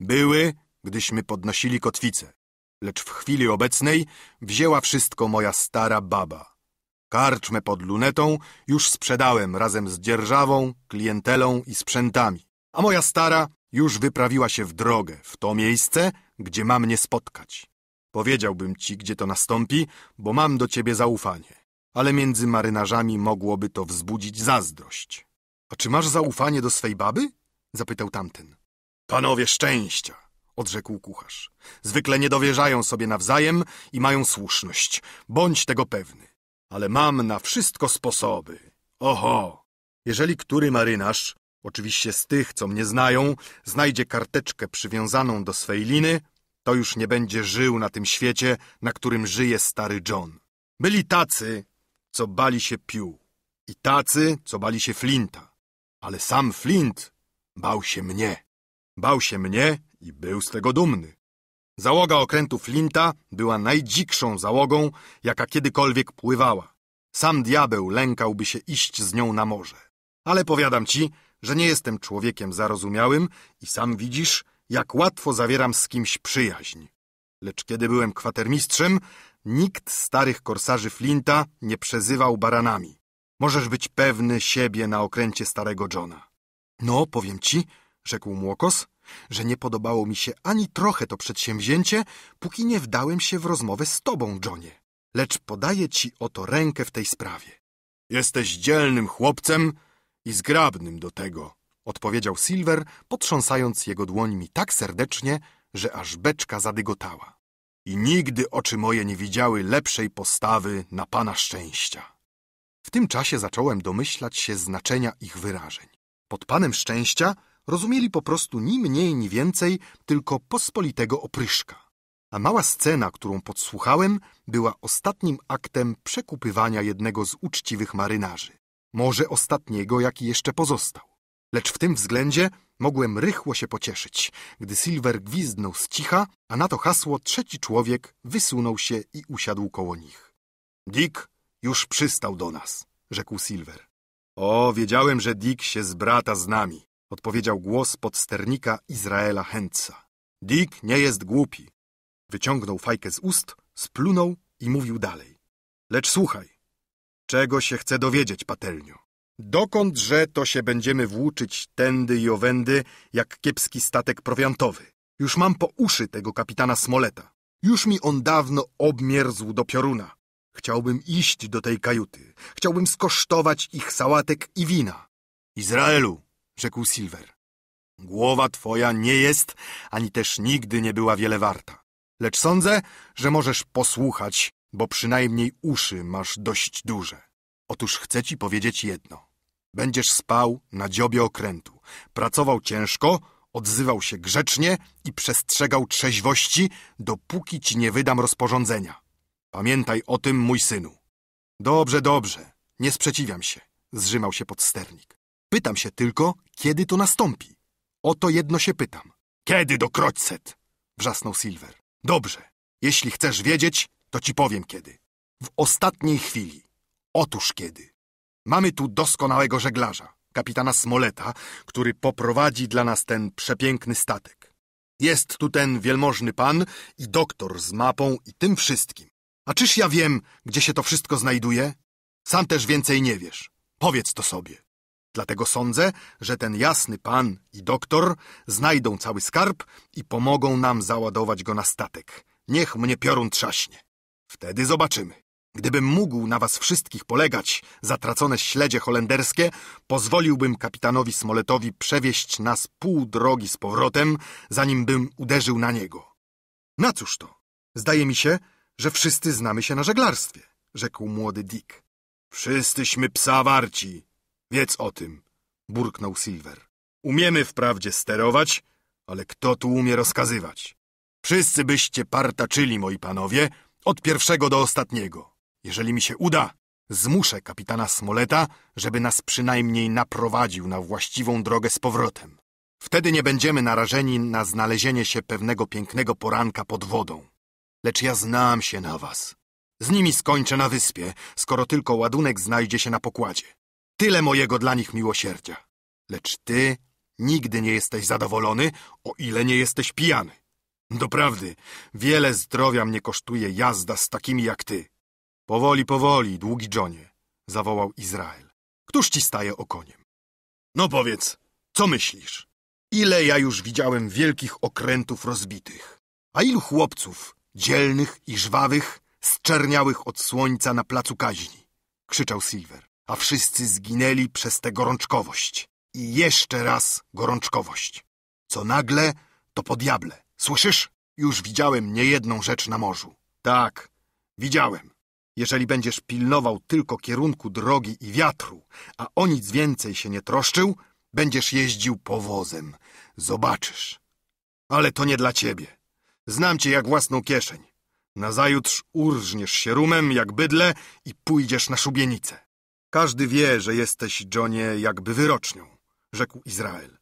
Były gdyśmy podnosili kotwicę, lecz w chwili obecnej wzięła wszystko moja stara baba. Karczmę pod lunetą już sprzedałem razem z dzierżawą, klientelą i sprzętami, a moja stara już wyprawiła się w drogę, w to miejsce, gdzie ma mnie spotkać. Powiedziałbym ci, gdzie to nastąpi, bo mam do ciebie zaufanie, ale między marynarzami mogłoby to wzbudzić zazdrość. A czy masz zaufanie do swej baby? Zapytał tamten. Panowie szczęścia! odrzekł kucharz. Zwykle nie dowierzają sobie nawzajem i mają słuszność. Bądź tego pewny. Ale mam na wszystko sposoby. Oho! Jeżeli który marynarz, oczywiście z tych, co mnie znają, znajdzie karteczkę przywiązaną do swej liny, to już nie będzie żył na tym świecie, na którym żyje stary John. Byli tacy, co bali się pił i tacy, co bali się Flinta. Ale sam Flint bał się mnie. Bał się mnie i był z tego dumny. Załoga okrętu Flinta była najdzikszą załogą, jaka kiedykolwiek pływała. Sam diabeł lękałby się iść z nią na morze. Ale powiadam ci, że nie jestem człowiekiem zarozumiałym i sam widzisz, jak łatwo zawieram z kimś przyjaźń. Lecz kiedy byłem kwatermistrzem, nikt starych korsarzy Flinta nie przezywał baranami. Możesz być pewny siebie na okręcie starego Johna. No, powiem ci, rzekł Młokos, że nie podobało mi się ani trochę to przedsięwzięcie, póki nie wdałem się w rozmowę z tobą, Johnie. Lecz podaję ci oto rękę w tej sprawie. Jesteś dzielnym chłopcem i zgrabnym do tego, odpowiedział Silver, potrząsając jego dłońmi tak serdecznie, że aż beczka zadygotała. I nigdy oczy moje nie widziały lepszej postawy na pana szczęścia. W tym czasie zacząłem domyślać się znaczenia ich wyrażeń. Pod panem szczęścia rozumieli po prostu ni mniej, ni więcej, tylko pospolitego opryszka. A mała scena, którą podsłuchałem, była ostatnim aktem przekupywania jednego z uczciwych marynarzy. Może ostatniego, jaki jeszcze pozostał. Lecz w tym względzie mogłem rychło się pocieszyć, gdy Silver gwizdnął z cicha, a na to hasło trzeci człowiek wysunął się i usiadł koło nich. Dick już przystał do nas, rzekł Silver. O, wiedziałem, że Dick się zbrata z nami odpowiedział głos podsternika Izraela Hentza. Dick nie jest głupi. Wyciągnął fajkę z ust, splunął i mówił dalej. Lecz słuchaj, czego się chce dowiedzieć, patelniu? Dokądże to się będziemy włóczyć tędy i owędy, jak kiepski statek prowiantowy? Już mam po uszy tego kapitana Smoleta. Już mi on dawno obmierzł do pioruna. Chciałbym iść do tej kajuty. Chciałbym skosztować ich sałatek i wina. Izraelu, rzekł Silver. Głowa twoja nie jest, ani też nigdy nie była wiele warta. Lecz sądzę, że możesz posłuchać, bo przynajmniej uszy masz dość duże. Otóż chcę ci powiedzieć jedno. Będziesz spał na dziobie okrętu, pracował ciężko, odzywał się grzecznie i przestrzegał trzeźwości, dopóki ci nie wydam rozporządzenia. Pamiętaj o tym, mój synu. Dobrze, dobrze, nie sprzeciwiam się, zrzymał się podsternik. Pytam się tylko, kiedy to nastąpi. O to jedno się pytam. Kiedy do Kroćset? Wrzasnął Silver. Dobrze. Jeśli chcesz wiedzieć, to ci powiem kiedy. W ostatniej chwili. Otóż kiedy. Mamy tu doskonałego żeglarza, kapitana Smoleta, który poprowadzi dla nas ten przepiękny statek. Jest tu ten wielmożny pan i doktor z mapą i tym wszystkim. A czyż ja wiem, gdzie się to wszystko znajduje? Sam też więcej nie wiesz. Powiedz to sobie. Dlatego sądzę, że ten jasny pan i doktor znajdą cały skarb i pomogą nam załadować go na statek. Niech mnie piorun trzaśnie. Wtedy zobaczymy. Gdybym mógł na was wszystkich polegać, zatracone śledzie holenderskie, pozwoliłbym kapitanowi Smoletowi przewieźć nas pół drogi z powrotem, zanim bym uderzył na niego. Na cóż to? Zdaje mi się, że wszyscy znamy się na żeglarstwie, rzekł młody Dick. Wszyscyśmy psa warci, Wiedz o tym, burknął Silver. Umiemy wprawdzie sterować, ale kto tu umie rozkazywać? Wszyscy byście partaczyli, moi panowie, od pierwszego do ostatniego. Jeżeli mi się uda, zmuszę kapitana Smoleta, żeby nas przynajmniej naprowadził na właściwą drogę z powrotem. Wtedy nie będziemy narażeni na znalezienie się pewnego pięknego poranka pod wodą. Lecz ja znam się na was. Z nimi skończę na wyspie, skoro tylko ładunek znajdzie się na pokładzie tyle mojego dla nich miłosierdzia. Lecz ty nigdy nie jesteś zadowolony, o ile nie jesteś pijany. Doprawdy, wiele zdrowia mnie kosztuje jazda z takimi jak ty. Powoli, powoli, długi Johnie, zawołał Izrael. Któż ci staje okoniem? No powiedz, co myślisz? Ile ja już widziałem wielkich okrętów rozbitych, a ilu chłopców, dzielnych i żwawych, zczerniałych od słońca na placu kaźni, krzyczał Silver a wszyscy zginęli przez tę gorączkowość. I jeszcze raz gorączkowość. Co nagle, to po diable. Słyszysz? Już widziałem niejedną rzecz na morzu. Tak, widziałem. Jeżeli będziesz pilnował tylko kierunku drogi i wiatru, a o nic więcej się nie troszczył, będziesz jeździł powozem. Zobaczysz. Ale to nie dla ciebie. Znam cię jak własną kieszeń. Nazajutrz urżniesz się rumem jak bydle i pójdziesz na szubienicę. Każdy wie, że jesteś, Johnie, jakby wyrocznią, rzekł Izrael.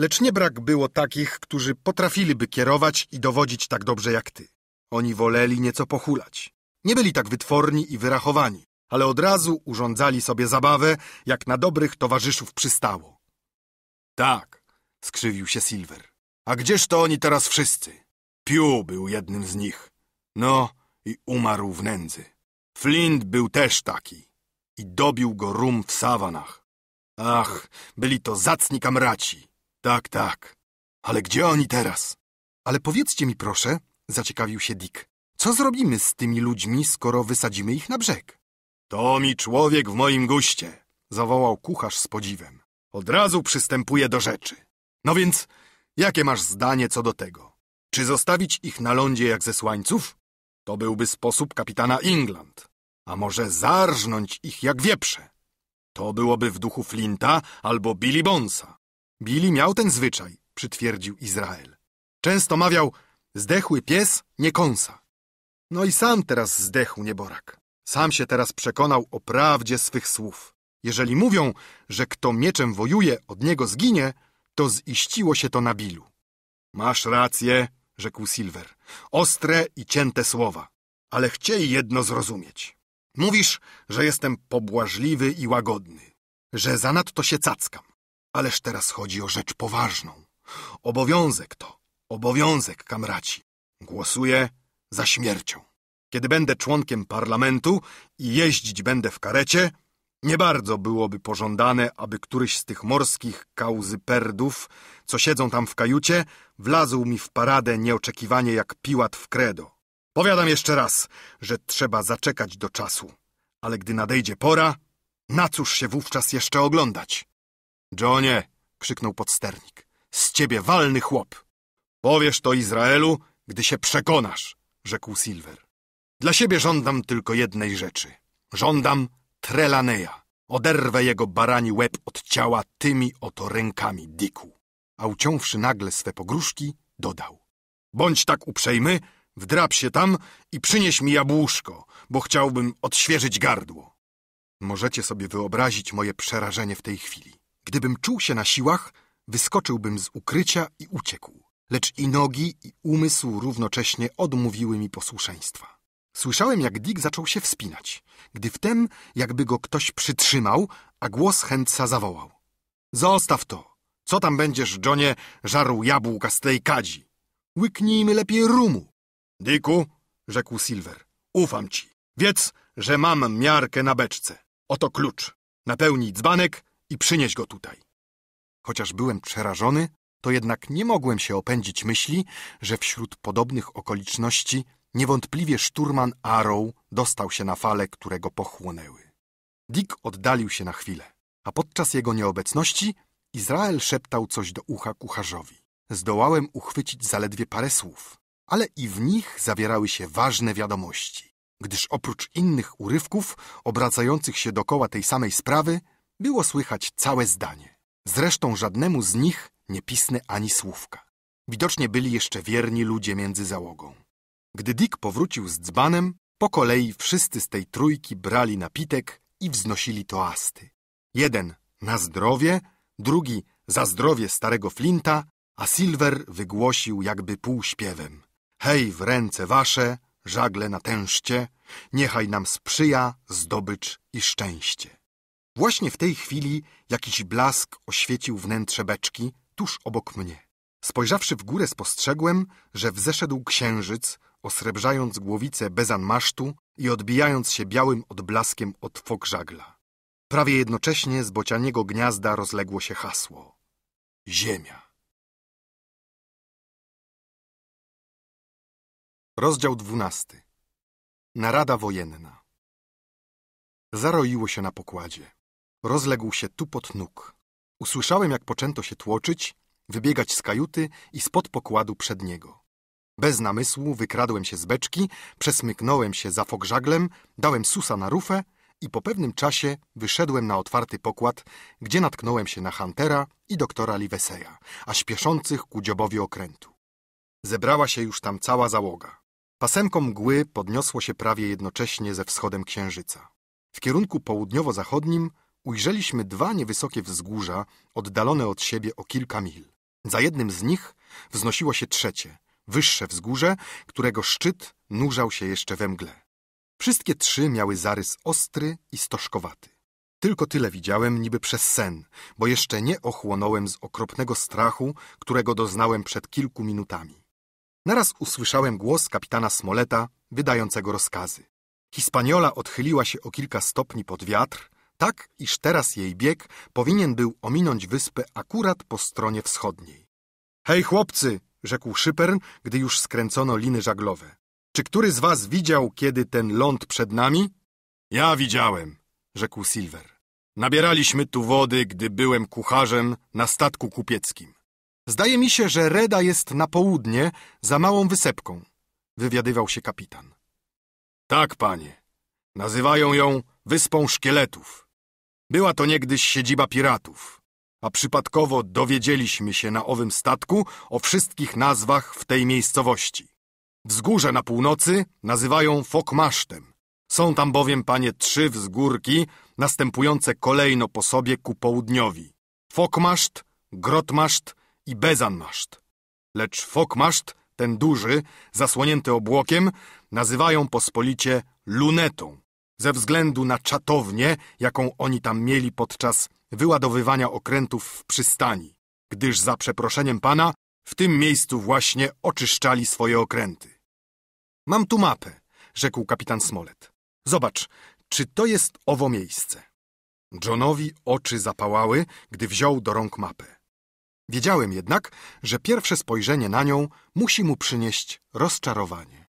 Lecz nie brak było takich, którzy potrafiliby kierować i dowodzić tak dobrze jak ty. Oni woleli nieco pohulać. Nie byli tak wytworni i wyrachowani, ale od razu urządzali sobie zabawę, jak na dobrych towarzyszów przystało. Tak, skrzywił się Silver. A gdzież to oni teraz wszyscy? Piu był jednym z nich. No i umarł w nędzy. Flint był też taki i dobił go rum w sawanach. Ach, byli to zacni kamraci. Tak, tak. Ale gdzie oni teraz? Ale powiedzcie mi proszę, zaciekawił się Dick, co zrobimy z tymi ludźmi, skoro wysadzimy ich na brzeg? To mi człowiek w moim guście, zawołał kucharz z podziwem. Od razu przystępuje do rzeczy. No więc, jakie masz zdanie co do tego? Czy zostawić ich na lądzie jak zesłańców? To byłby sposób kapitana England a może zarżnąć ich jak wieprze. To byłoby w duchu Flinta albo Billy Bonsa. Billy miał ten zwyczaj, przytwierdził Izrael. Często mawiał, zdechły pies nie kąsa. No i sam teraz zdechł nieborak. Sam się teraz przekonał o prawdzie swych słów. Jeżeli mówią, że kto mieczem wojuje, od niego zginie, to ziściło się to na Bilu. Masz rację, rzekł Silver. Ostre i cięte słowa, ale chciej jedno zrozumieć. Mówisz, że jestem pobłażliwy i łagodny, że zanadto się cackam. Ależ teraz chodzi o rzecz poważną. Obowiązek to, obowiązek, kamraci. Głosuję za śmiercią. Kiedy będę członkiem parlamentu i jeździć będę w karecie, nie bardzo byłoby pożądane, aby któryś z tych morskich kauzyperdów, co siedzą tam w kajucie, wlazł mi w paradę nieoczekiwanie jak piłat w kredo. Powiadam jeszcze raz, że trzeba zaczekać do czasu, ale gdy nadejdzie pora, na cóż się wówczas jeszcze oglądać? Johnie, krzyknął podsternik, z ciebie walny chłop. Powiesz to Izraelu, gdy się przekonasz, rzekł Silver. Dla siebie żądam tylko jednej rzeczy. Żądam Trelaneja. Oderwę jego barani łeb od ciała tymi oto rękami, Diku. A uciąwszy nagle swe pogróżki, dodał. Bądź tak uprzejmy, Wdrap się tam i przynieś mi jabłuszko, bo chciałbym odświeżyć gardło. Możecie sobie wyobrazić moje przerażenie w tej chwili. Gdybym czuł się na siłach, wyskoczyłbym z ukrycia i uciekł. Lecz i nogi, i umysł równocześnie odmówiły mi posłuszeństwa. Słyszałem, jak Dick zaczął się wspinać, gdy wtem jakby go ktoś przytrzymał, a głos chętca zawołał. Zostaw to! Co tam będziesz, Johnie, żarł jabłka z tej kadzi? Łyknijmy lepiej rumu! Diku, rzekł Silver, ufam ci. Wiedz, że mam miarkę na beczce. Oto klucz. Napełnij dzbanek i przynieś go tutaj. Chociaż byłem przerażony, to jednak nie mogłem się opędzić myśli, że wśród podobnych okoliczności niewątpliwie szturman Arrow dostał się na fale, które go pochłonęły. Dick oddalił się na chwilę, a podczas jego nieobecności Izrael szeptał coś do ucha kucharzowi. Zdołałem uchwycić zaledwie parę słów ale i w nich zawierały się ważne wiadomości, gdyż oprócz innych urywków obracających się dokoła tej samej sprawy było słychać całe zdanie. Zresztą żadnemu z nich nie pisne ani słówka. Widocznie byli jeszcze wierni ludzie między załogą. Gdy Dick powrócił z dzbanem, po kolei wszyscy z tej trójki brali napitek i wznosili toasty. Jeden na zdrowie, drugi za zdrowie starego Flinta, a Silver wygłosił jakby półśpiewem. Hej w ręce wasze, żagle natężcie, niechaj nam sprzyja zdobycz i szczęście. Właśnie w tej chwili jakiś blask oświecił wnętrze beczki tuż obok mnie. Spojrzawszy w górę spostrzegłem, że wzeszedł księżyc, osrebrzając głowicę masztu i odbijając się białym odblaskiem od fok żagla. Prawie jednocześnie z bocianiego gniazda rozległo się hasło. Ziemia. Rozdział dwunasty. Narada wojenna. Zaroiło się na pokładzie. Rozległ się tupot nóg. Usłyszałem, jak poczęto się tłoczyć, wybiegać z kajuty i spod pokładu przedniego. Bez namysłu wykradłem się z beczki, przesmyknąłem się za żaglem, dałem susa na rufę i po pewnym czasie wyszedłem na otwarty pokład, gdzie natknąłem się na Huntera i doktora Liveseya, a śpieszących ku dziobowi okrętu. Zebrała się już tam cała załoga. Pasemko mgły podniosło się prawie jednocześnie ze wschodem księżyca. W kierunku południowo-zachodnim ujrzeliśmy dwa niewysokie wzgórza oddalone od siebie o kilka mil. Za jednym z nich wznosiło się trzecie, wyższe wzgórze, którego szczyt nurzał się jeszcze we mgle. Wszystkie trzy miały zarys ostry i stożkowaty. Tylko tyle widziałem niby przez sen, bo jeszcze nie ochłonąłem z okropnego strachu, którego doznałem przed kilku minutami. Naraz usłyszałem głos kapitana Smoleta, wydającego rozkazy. Hispaniola odchyliła się o kilka stopni pod wiatr, tak iż teraz jej bieg powinien był ominąć wyspę akurat po stronie wschodniej. Hej chłopcy, rzekł Szypern, gdy już skręcono liny żaglowe. Czy który z was widział, kiedy ten ląd przed nami? Ja widziałem, rzekł Silver. Nabieraliśmy tu wody, gdy byłem kucharzem na statku kupieckim. Zdaje mi się, że Reda jest na południe, za małą wysepką, wywiadywał się kapitan. Tak, panie. Nazywają ją Wyspą Szkieletów. Była to niegdyś siedziba piratów, a przypadkowo dowiedzieliśmy się na owym statku o wszystkich nazwach w tej miejscowości. Wzgórze na północy nazywają Fokmasztem. Są tam bowiem, panie, trzy wzgórki, następujące kolejno po sobie ku południowi. Fokmaszt, Grotmaszt i Bezanmaszt. Lecz Fokmaszt, ten duży, zasłonięty obłokiem, nazywają pospolicie lunetą, ze względu na czatownię, jaką oni tam mieli podczas wyładowywania okrętów w przystani, gdyż za przeproszeniem pana w tym miejscu właśnie oczyszczali swoje okręty. Mam tu mapę, rzekł kapitan Smolet. Zobacz, czy to jest owo miejsce. Johnowi oczy zapałały, gdy wziął do rąk mapę. Wiedziałem jednak, że pierwsze spojrzenie na nią musi mu przynieść rozczarowanie.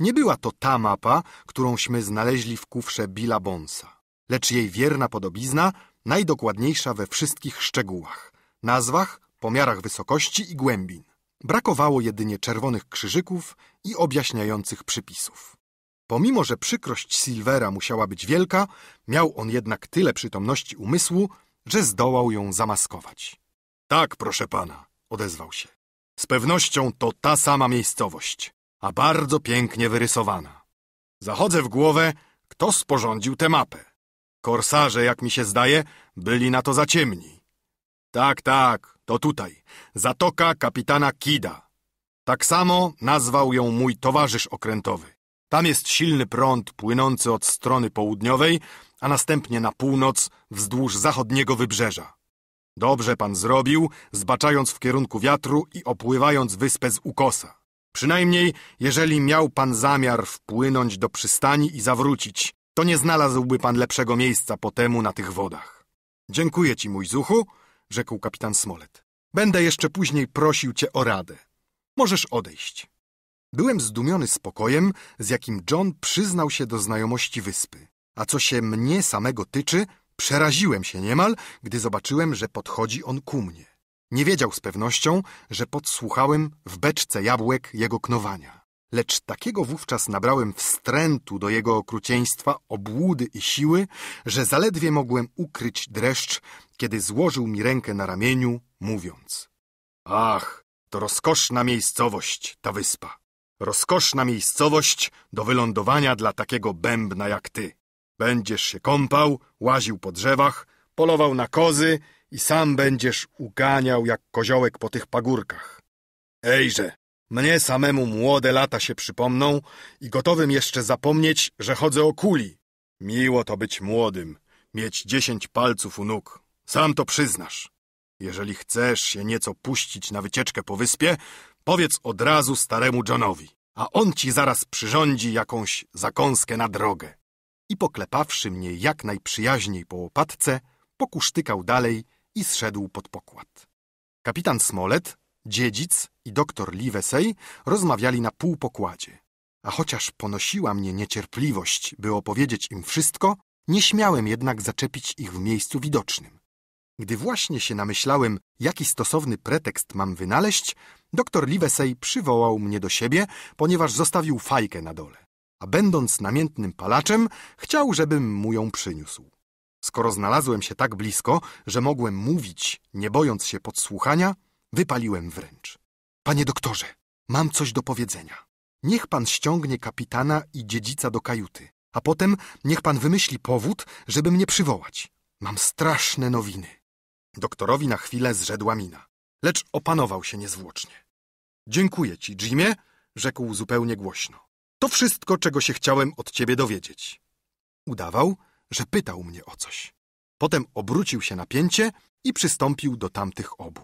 Nie była to ta mapa, którąśmy znaleźli w kufrze Billa Bonsa, lecz jej wierna podobizna, najdokładniejsza we wszystkich szczegółach, nazwach, pomiarach wysokości i głębin. Brakowało jedynie czerwonych krzyżyków i objaśniających przypisów. Pomimo, że przykrość Silvera musiała być wielka, miał on jednak tyle przytomności umysłu, że zdołał ją zamaskować. Tak, proszę pana, odezwał się. Z pewnością to ta sama miejscowość, a bardzo pięknie wyrysowana. Zachodzę w głowę, kto sporządził tę mapę. Korsarze, jak mi się zdaje, byli na to za ciemni. Tak, tak, to tutaj. Zatoka kapitana Kida. Tak samo nazwał ją mój towarzysz okrętowy. Tam jest silny prąd płynący od strony południowej, a następnie na północ wzdłuż zachodniego wybrzeża. Dobrze pan zrobił, zbaczając w kierunku wiatru i opływając wyspę z ukosa. Przynajmniej, jeżeli miał pan zamiar wpłynąć do przystani i zawrócić, to nie znalazłby pan lepszego miejsca po temu na tych wodach. Dziękuję ci, mój zuchu, rzekł kapitan Smollet. Będę jeszcze później prosił cię o radę. Możesz odejść. Byłem zdumiony spokojem, z jakim John przyznał się do znajomości wyspy. A co się mnie samego tyczy, Przeraziłem się niemal, gdy zobaczyłem, że podchodzi on ku mnie. Nie wiedział z pewnością, że podsłuchałem w beczce jabłek jego knowania. Lecz takiego wówczas nabrałem wstrętu do jego okrucieństwa, obłudy i siły, że zaledwie mogłem ukryć dreszcz, kiedy złożył mi rękę na ramieniu, mówiąc Ach, to rozkoszna miejscowość, ta wyspa. Rozkoszna miejscowość do wylądowania dla takiego bębna jak ty. Będziesz się kąpał, łaził po drzewach, polował na kozy i sam będziesz uganiał jak koziołek po tych pagórkach. Ejże, mnie samemu młode lata się przypomną i gotowym jeszcze zapomnieć, że chodzę o kuli. Miło to być młodym, mieć dziesięć palców u nóg. Sam to przyznasz. Jeżeli chcesz się nieco puścić na wycieczkę po wyspie, powiedz od razu staremu Johnowi, a on ci zaraz przyrządzi jakąś zakąskę na drogę i poklepawszy mnie jak najprzyjaźniej po łopatce, pokusztykał dalej i zszedł pod pokład. Kapitan Smolet, dziedzic i doktor Livesey rozmawiali na pół pokładzie. A chociaż ponosiła mnie niecierpliwość, by opowiedzieć im wszystko, nie śmiałem jednak zaczepić ich w miejscu widocznym. Gdy właśnie się namyślałem, jaki stosowny pretekst mam wynaleźć, doktor Livesey przywołał mnie do siebie, ponieważ zostawił fajkę na dole a będąc namiętnym palaczem, chciał, żebym mu ją przyniósł. Skoro znalazłem się tak blisko, że mogłem mówić, nie bojąc się podsłuchania, wypaliłem wręcz. Panie doktorze, mam coś do powiedzenia. Niech pan ściągnie kapitana i dziedzica do kajuty, a potem niech pan wymyśli powód, żeby mnie przywołać. Mam straszne nowiny. Doktorowi na chwilę zrzedła mina, lecz opanował się niezwłocznie. Dziękuję ci, Jimie, rzekł zupełnie głośno. To wszystko, czego się chciałem od ciebie dowiedzieć. Udawał, że pytał mnie o coś. Potem obrócił się na pięcie i przystąpił do tamtych obu.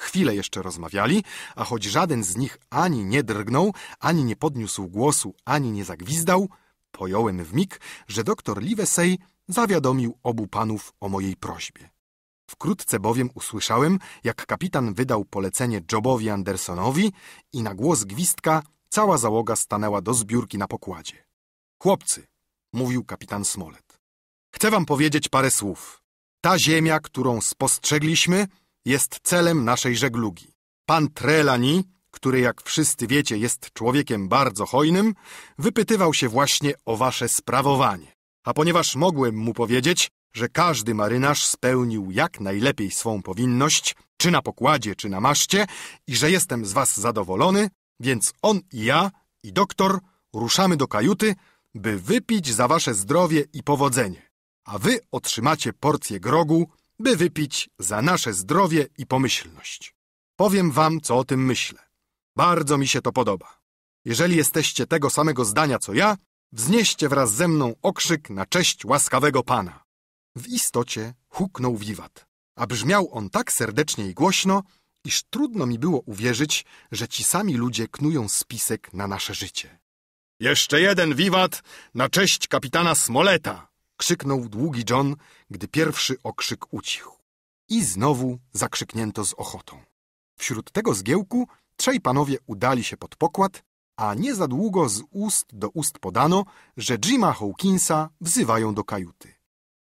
Chwilę jeszcze rozmawiali, a choć żaden z nich ani nie drgnął, ani nie podniósł głosu, ani nie zagwizdał, pojąłem w mig, że doktor Livesey zawiadomił obu panów o mojej prośbie. Wkrótce bowiem usłyszałem, jak kapitan wydał polecenie Jobowi Andersonowi i na głos gwizdka Cała załoga stanęła do zbiórki na pokładzie. Chłopcy, mówił kapitan Smolet, chcę wam powiedzieć parę słów. Ta ziemia, którą spostrzegliśmy, jest celem naszej żeglugi. Pan Trelani, który jak wszyscy wiecie jest człowiekiem bardzo hojnym, wypytywał się właśnie o wasze sprawowanie. A ponieważ mogłem mu powiedzieć, że każdy marynarz spełnił jak najlepiej swą powinność, czy na pokładzie, czy na maszcie, i że jestem z was zadowolony, więc on i ja, i doktor, ruszamy do kajuty, by wypić za wasze zdrowie i powodzenie, a wy otrzymacie porcję grogu, by wypić za nasze zdrowie i pomyślność. Powiem wam, co o tym myślę. Bardzo mi się to podoba. Jeżeli jesteście tego samego zdania co ja, wznieście wraz ze mną okrzyk na cześć łaskawego pana. W istocie huknął wiwat, a brzmiał on tak serdecznie i głośno, iż trudno mi było uwierzyć, że ci sami ludzie knują spisek na nasze życie. Jeszcze jeden wiwat na cześć kapitana Smoleta! krzyknął długi John, gdy pierwszy okrzyk ucichł. I znowu zakrzyknięto z ochotą. Wśród tego zgiełku trzej panowie udali się pod pokład, a nie za długo z ust do ust podano, że Jima Hawkinsa wzywają do kajuty.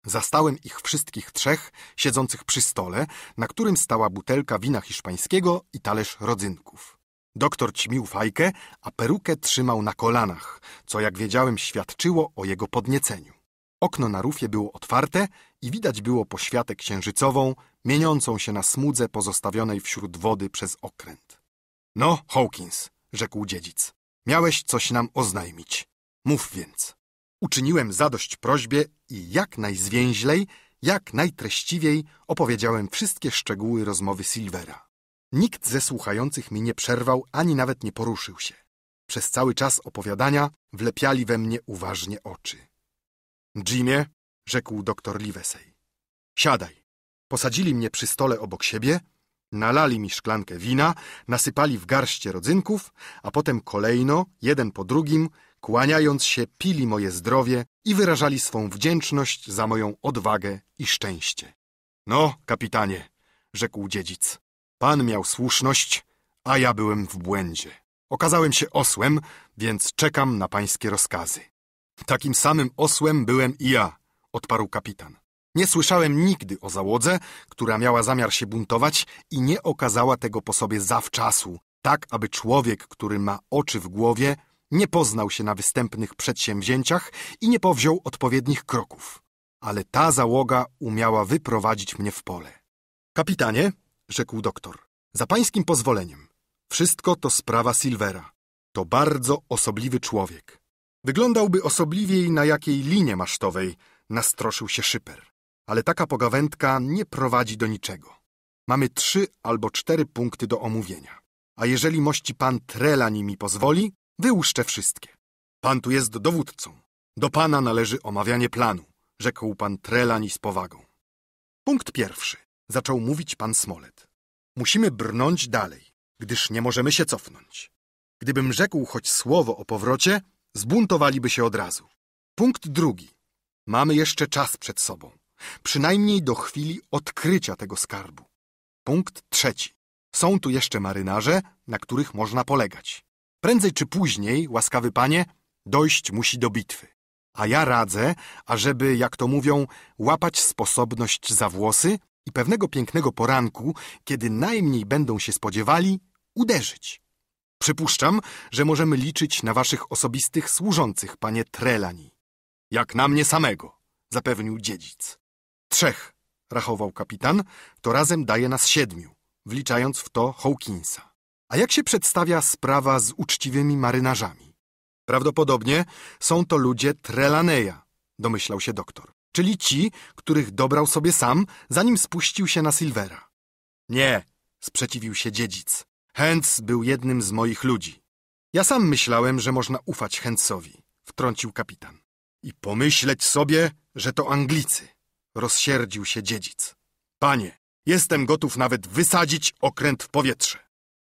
Zastałem ich wszystkich trzech siedzących przy stole, na którym stała butelka wina hiszpańskiego i talerz rodzynków. Doktor ćmił fajkę, a perukę trzymał na kolanach, co jak wiedziałem świadczyło o jego podnieceniu. Okno na rufie było otwarte i widać było poświatę księżycową, mieniącą się na smudze pozostawionej wśród wody przez okręt. No, Hawkins, rzekł dziedzic, miałeś coś nam oznajmić. Mów więc. Uczyniłem zadość prośbie i jak najzwięźlej, jak najtreściwiej opowiedziałem wszystkie szczegóły rozmowy Silvera. Nikt ze słuchających mi nie przerwał ani nawet nie poruszył się. Przez cały czas opowiadania wlepiali we mnie uważnie oczy. Jimie, rzekł doktor Livesey, siadaj. Posadzili mnie przy stole obok siebie, nalali mi szklankę wina, nasypali w garście rodzynków, a potem kolejno, jeden po drugim, kłaniając się, pili moje zdrowie i wyrażali swą wdzięczność za moją odwagę i szczęście. No, kapitanie, rzekł dziedzic, pan miał słuszność, a ja byłem w błędzie. Okazałem się osłem, więc czekam na pańskie rozkazy. Takim samym osłem byłem i ja, odparł kapitan. Nie słyszałem nigdy o załodze, która miała zamiar się buntować i nie okazała tego po sobie zawczasu, tak aby człowiek, który ma oczy w głowie, nie poznał się na występnych przedsięwzięciach i nie powziął odpowiednich kroków. Ale ta załoga umiała wyprowadzić mnie w pole. Kapitanie, rzekł doktor, za pańskim pozwoleniem. Wszystko to sprawa Silvera. To bardzo osobliwy człowiek. Wyglądałby osobliwiej na jakiej linie masztowej, nastroszył się szyper. Ale taka pogawędka nie prowadzi do niczego. Mamy trzy albo cztery punkty do omówienia. A jeżeli mości pan Trela mi pozwoli, Wyłuszczę wszystkie. Pan tu jest dowódcą. Do pana należy omawianie planu, rzekł pan Trelani z powagą. Punkt pierwszy, zaczął mówić pan Smolet. Musimy brnąć dalej, gdyż nie możemy się cofnąć. Gdybym rzekł choć słowo o powrocie, zbuntowaliby się od razu. Punkt drugi. Mamy jeszcze czas przed sobą, przynajmniej do chwili odkrycia tego skarbu. Punkt trzeci. Są tu jeszcze marynarze, na których można polegać. Prędzej czy później, łaskawy panie, dojść musi do bitwy. A ja radzę, ażeby, jak to mówią, łapać sposobność za włosy i pewnego pięknego poranku, kiedy najmniej będą się spodziewali, uderzyć. Przypuszczam, że możemy liczyć na waszych osobistych służących, panie Trelani. Jak na mnie samego, zapewnił dziedzic. Trzech, rachował kapitan, to razem daje nas siedmiu, wliczając w to Hawkinsa. A jak się przedstawia sprawa z uczciwymi marynarzami? Prawdopodobnie są to ludzie trelaneja. domyślał się doktor. Czyli ci, których dobrał sobie sam, zanim spuścił się na Silvera. Nie, sprzeciwił się dziedzic. Hens był jednym z moich ludzi. Ja sam myślałem, że można ufać Hensowi, wtrącił kapitan. I pomyśleć sobie, że to Anglicy, rozsierdził się dziedzic. Panie, jestem gotów nawet wysadzić okręt w powietrze.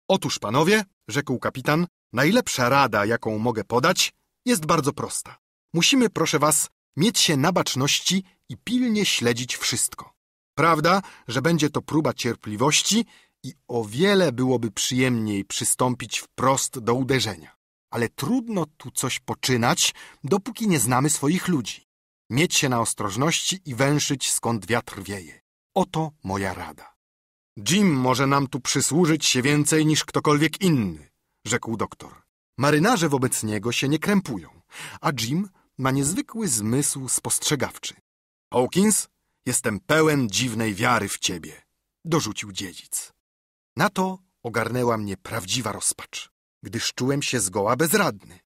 Otóż, panowie, rzekł kapitan, najlepsza rada, jaką mogę podać, jest bardzo prosta. Musimy, proszę was, mieć się na baczności i pilnie śledzić wszystko. Prawda, że będzie to próba cierpliwości i o wiele byłoby przyjemniej przystąpić wprost do uderzenia. Ale trudno tu coś poczynać, dopóki nie znamy swoich ludzi. Mieć się na ostrożności i węszyć, skąd wiatr wieje. Oto moja rada. Jim może nam tu przysłużyć się więcej niż ktokolwiek inny, rzekł doktor. Marynarze wobec niego się nie krępują, a Jim ma niezwykły zmysł spostrzegawczy. Hawkins, jestem pełen dziwnej wiary w ciebie, dorzucił dziedzic. Na to ogarnęła mnie prawdziwa rozpacz, gdyż czułem się zgoła bezradny.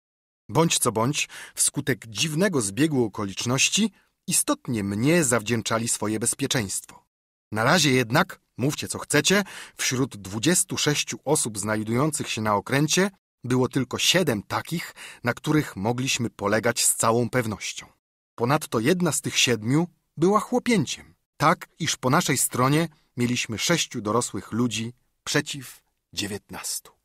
Bądź co bądź, wskutek dziwnego zbiegu okoliczności istotnie mnie zawdzięczali swoje bezpieczeństwo. Na razie jednak, mówcie co chcecie, wśród 26 osób znajdujących się na okręcie było tylko 7 takich, na których mogliśmy polegać z całą pewnością. Ponadto jedna z tych siedmiu była chłopięciem, tak iż po naszej stronie mieliśmy sześciu dorosłych ludzi przeciw dziewiętnastu.